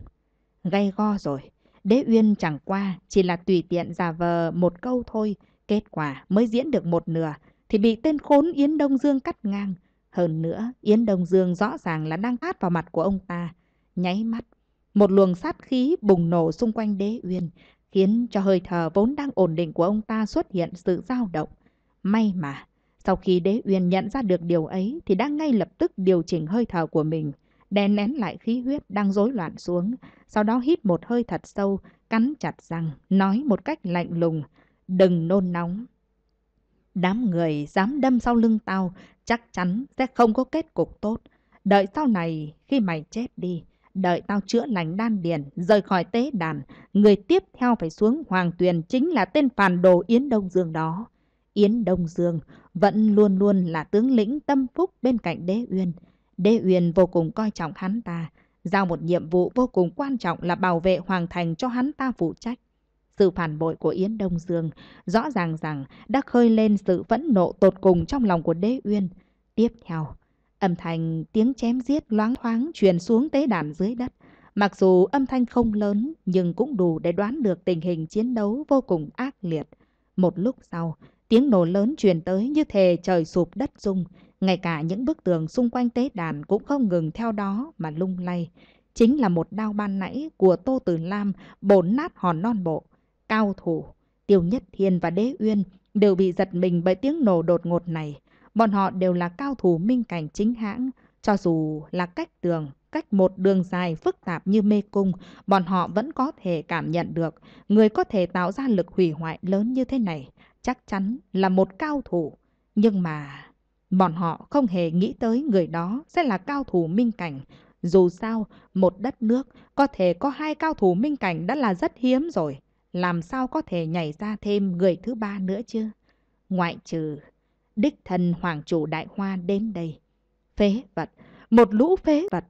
S1: Gây go rồi. Đế Uyên chẳng qua chỉ là tùy tiện giả vờ một câu thôi. Kết quả mới diễn được một nửa thì bị tên khốn Yến Đông Dương cắt ngang. Hơn nữa, Yến Đông Dương rõ ràng là đang tát vào mặt của ông ta. Nháy mắt, một luồng sát khí bùng nổ xung quanh đế uyên, khiến cho hơi thở vốn đang ổn định của ông ta xuất hiện sự dao động. May mà, sau khi đế uyên nhận ra được điều ấy thì đã ngay lập tức điều chỉnh hơi thở của mình, đè nén lại khí huyết đang rối loạn xuống, sau đó hít một hơi thật sâu, cắn chặt răng, nói một cách lạnh lùng, đừng nôn nóng. Đám người dám đâm sau lưng tao chắc chắn sẽ không có kết cục tốt. Đợi sau này khi mày chết đi, đợi tao chữa lành đan điền, rời khỏi tế đàn, người tiếp theo phải xuống hoàng tuyền chính là tên phản đồ Yến Đông Dương đó. Yến Đông Dương vẫn luôn luôn là tướng lĩnh tâm phúc bên cạnh Đế Uyên. Đế Uyên vô cùng coi trọng hắn ta, giao một nhiệm vụ vô cùng quan trọng là bảo vệ hoàng thành cho hắn ta phụ trách. Sự phản bội của Yến Đông Dương rõ ràng rằng đã khơi lên sự phẫn nộ tột cùng trong lòng của Đế Uyên. Tiếp theo, âm thanh tiếng chém giết loáng thoáng truyền xuống tế đàn dưới đất. Mặc dù âm thanh không lớn nhưng cũng đủ để đoán được tình hình chiến đấu vô cùng ác liệt. Một lúc sau, tiếng nổ lớn truyền tới như thể trời sụp đất rung. Ngay cả những bức tường xung quanh tế đàn cũng không ngừng theo đó mà lung lay. Chính là một đao ban nãy của Tô Tử Lam bổn nát hòn non bộ cao thủ, Tiêu Nhất Thiên và Đế Uyên đều bị giật mình bởi tiếng nổ đột ngột này. Bọn họ đều là cao thủ minh cảnh chính hãng, cho dù là cách tường, cách một đường dài phức tạp như mê cung, bọn họ vẫn có thể cảm nhận được người có thể tạo ra lực hủy hoại lớn như thế này, chắc chắn là một cao thủ. Nhưng mà bọn họ không hề nghĩ tới người đó sẽ là cao thủ minh cảnh. Dù sao, một đất nước có thể có hai cao thủ minh cảnh đã là rất hiếm rồi làm sao có thể nhảy ra thêm người thứ ba nữa chứ? Ngoại trừ đích thần hoàng chủ đại hoa đến đây. Phế vật, một lũ phế vật.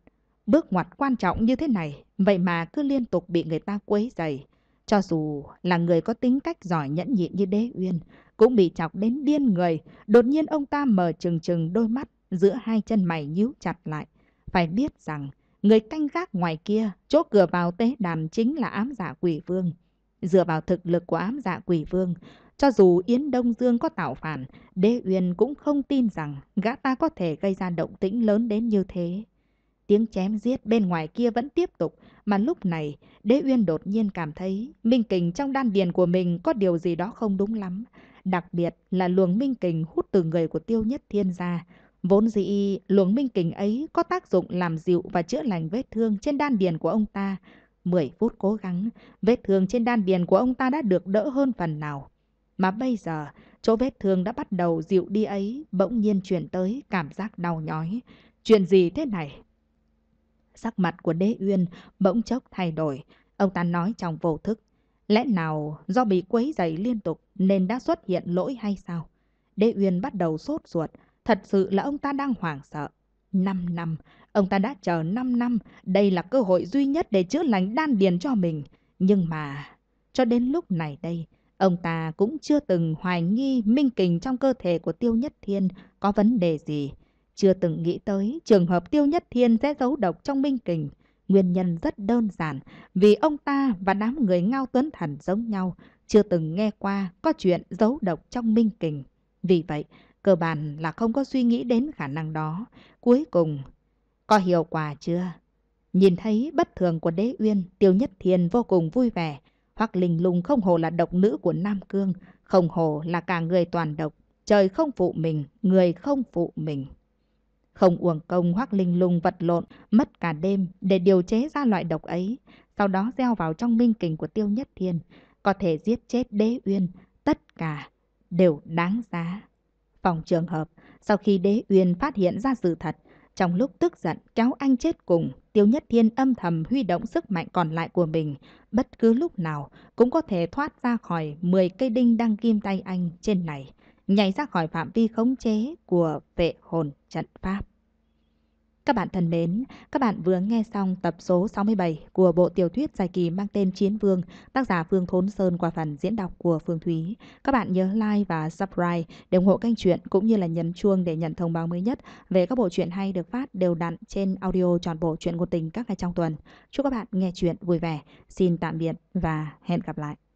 S1: Bước ngoặt quan trọng như thế này, vậy mà cứ liên tục bị người ta quấy dày. Cho dù là người có tính cách giỏi nhẫn nhịn như đế uyên, cũng bị chọc đến điên người. Đột nhiên ông ta mở trừng trừng đôi mắt, giữa hai chân mày nhíu chặt lại. Phải biết rằng, người canh gác ngoài kia, chỗ cửa vào tế đàn chính là ám giả quỷ vương. Dựa vào thực lực của ám dạ quỷ vương, cho dù Yến Đông Dương có tạo phản, Đế Uyên cũng không tin rằng gã ta có thể gây ra động tĩnh lớn đến như thế. Tiếng chém giết bên ngoài kia vẫn tiếp tục, mà lúc này Đế Uyên đột nhiên cảm thấy minh kình trong đan điền của mình có điều gì đó không đúng lắm. Đặc biệt là luồng minh kình hút từ người của tiêu nhất thiên ra. Vốn dĩ luồng minh kình ấy có tác dụng làm dịu và chữa lành vết thương trên đan điền của ông ta, mười phút cố gắng, vết thương trên đan điền của ông ta đã được đỡ hơn phần nào. Mà bây giờ, chỗ vết thương đã bắt đầu dịu đi ấy, bỗng nhiên chuyển tới cảm giác đau nhói. Chuyện gì thế này? Sắc mặt của đế uyên bỗng chốc thay đổi, ông ta nói trong vô thức. Lẽ nào do bị quấy dày liên tục nên đã xuất hiện lỗi hay sao? Đế uyên bắt đầu sốt ruột, thật sự là ông ta đang hoảng sợ. năm năm, Ông ta đã chờ 5 năm, đây là cơ hội duy nhất để chữa lành đan điền cho mình. Nhưng mà, cho đến lúc này đây, ông ta cũng chưa từng hoài nghi minh kình trong cơ thể của Tiêu Nhất Thiên có vấn đề gì. Chưa từng nghĩ tới trường hợp Tiêu Nhất Thiên sẽ giấu độc trong minh kình. Nguyên nhân rất đơn giản, vì ông ta và đám người Ngao Tuấn Thần giống nhau, chưa từng nghe qua có chuyện giấu độc trong minh kình. Vì vậy, cơ bản là không có suy nghĩ đến khả năng đó. Cuối cùng, có hiệu quả chưa? Nhìn thấy bất thường của đế uyên, Tiêu Nhất Thiên vô cùng vui vẻ. Hoặc linh lùng không hồ là độc nữ của Nam Cương, không hồ là cả người toàn độc. Trời không phụ mình, người không phụ mình. Không uổng công hoác linh lung vật lộn, mất cả đêm để điều chế ra loại độc ấy. Sau đó gieo vào trong minh kình của Tiêu Nhất Thiên. Có thể giết chết đế uyên, tất cả đều đáng giá. Phòng trường hợp, sau khi đế uyên phát hiện ra sự thật, trong lúc tức giận kéo anh chết cùng, Tiêu Nhất Thiên âm thầm huy động sức mạnh còn lại của mình. Bất cứ lúc nào cũng có thể thoát ra khỏi 10 cây đinh đang ghim tay anh trên này, nhảy ra khỏi phạm vi khống chế của vệ hồn trận pháp. Các bạn thân mến, các bạn vừa nghe xong tập số 67 của bộ tiểu thuyết dài kỳ mang tên Chiến Vương, tác giả Phương Thốn Sơn qua phần diễn đọc của Phương Thúy. Các bạn nhớ like và subscribe để ủng hộ kênh truyện cũng như là nhấn chuông để nhận thông báo mới nhất về các bộ truyện hay được phát đều đặn trên audio trọn bộ truyện ngôn tình các ngày trong tuần. Chúc các bạn nghe truyện vui vẻ. Xin tạm biệt và hẹn gặp lại.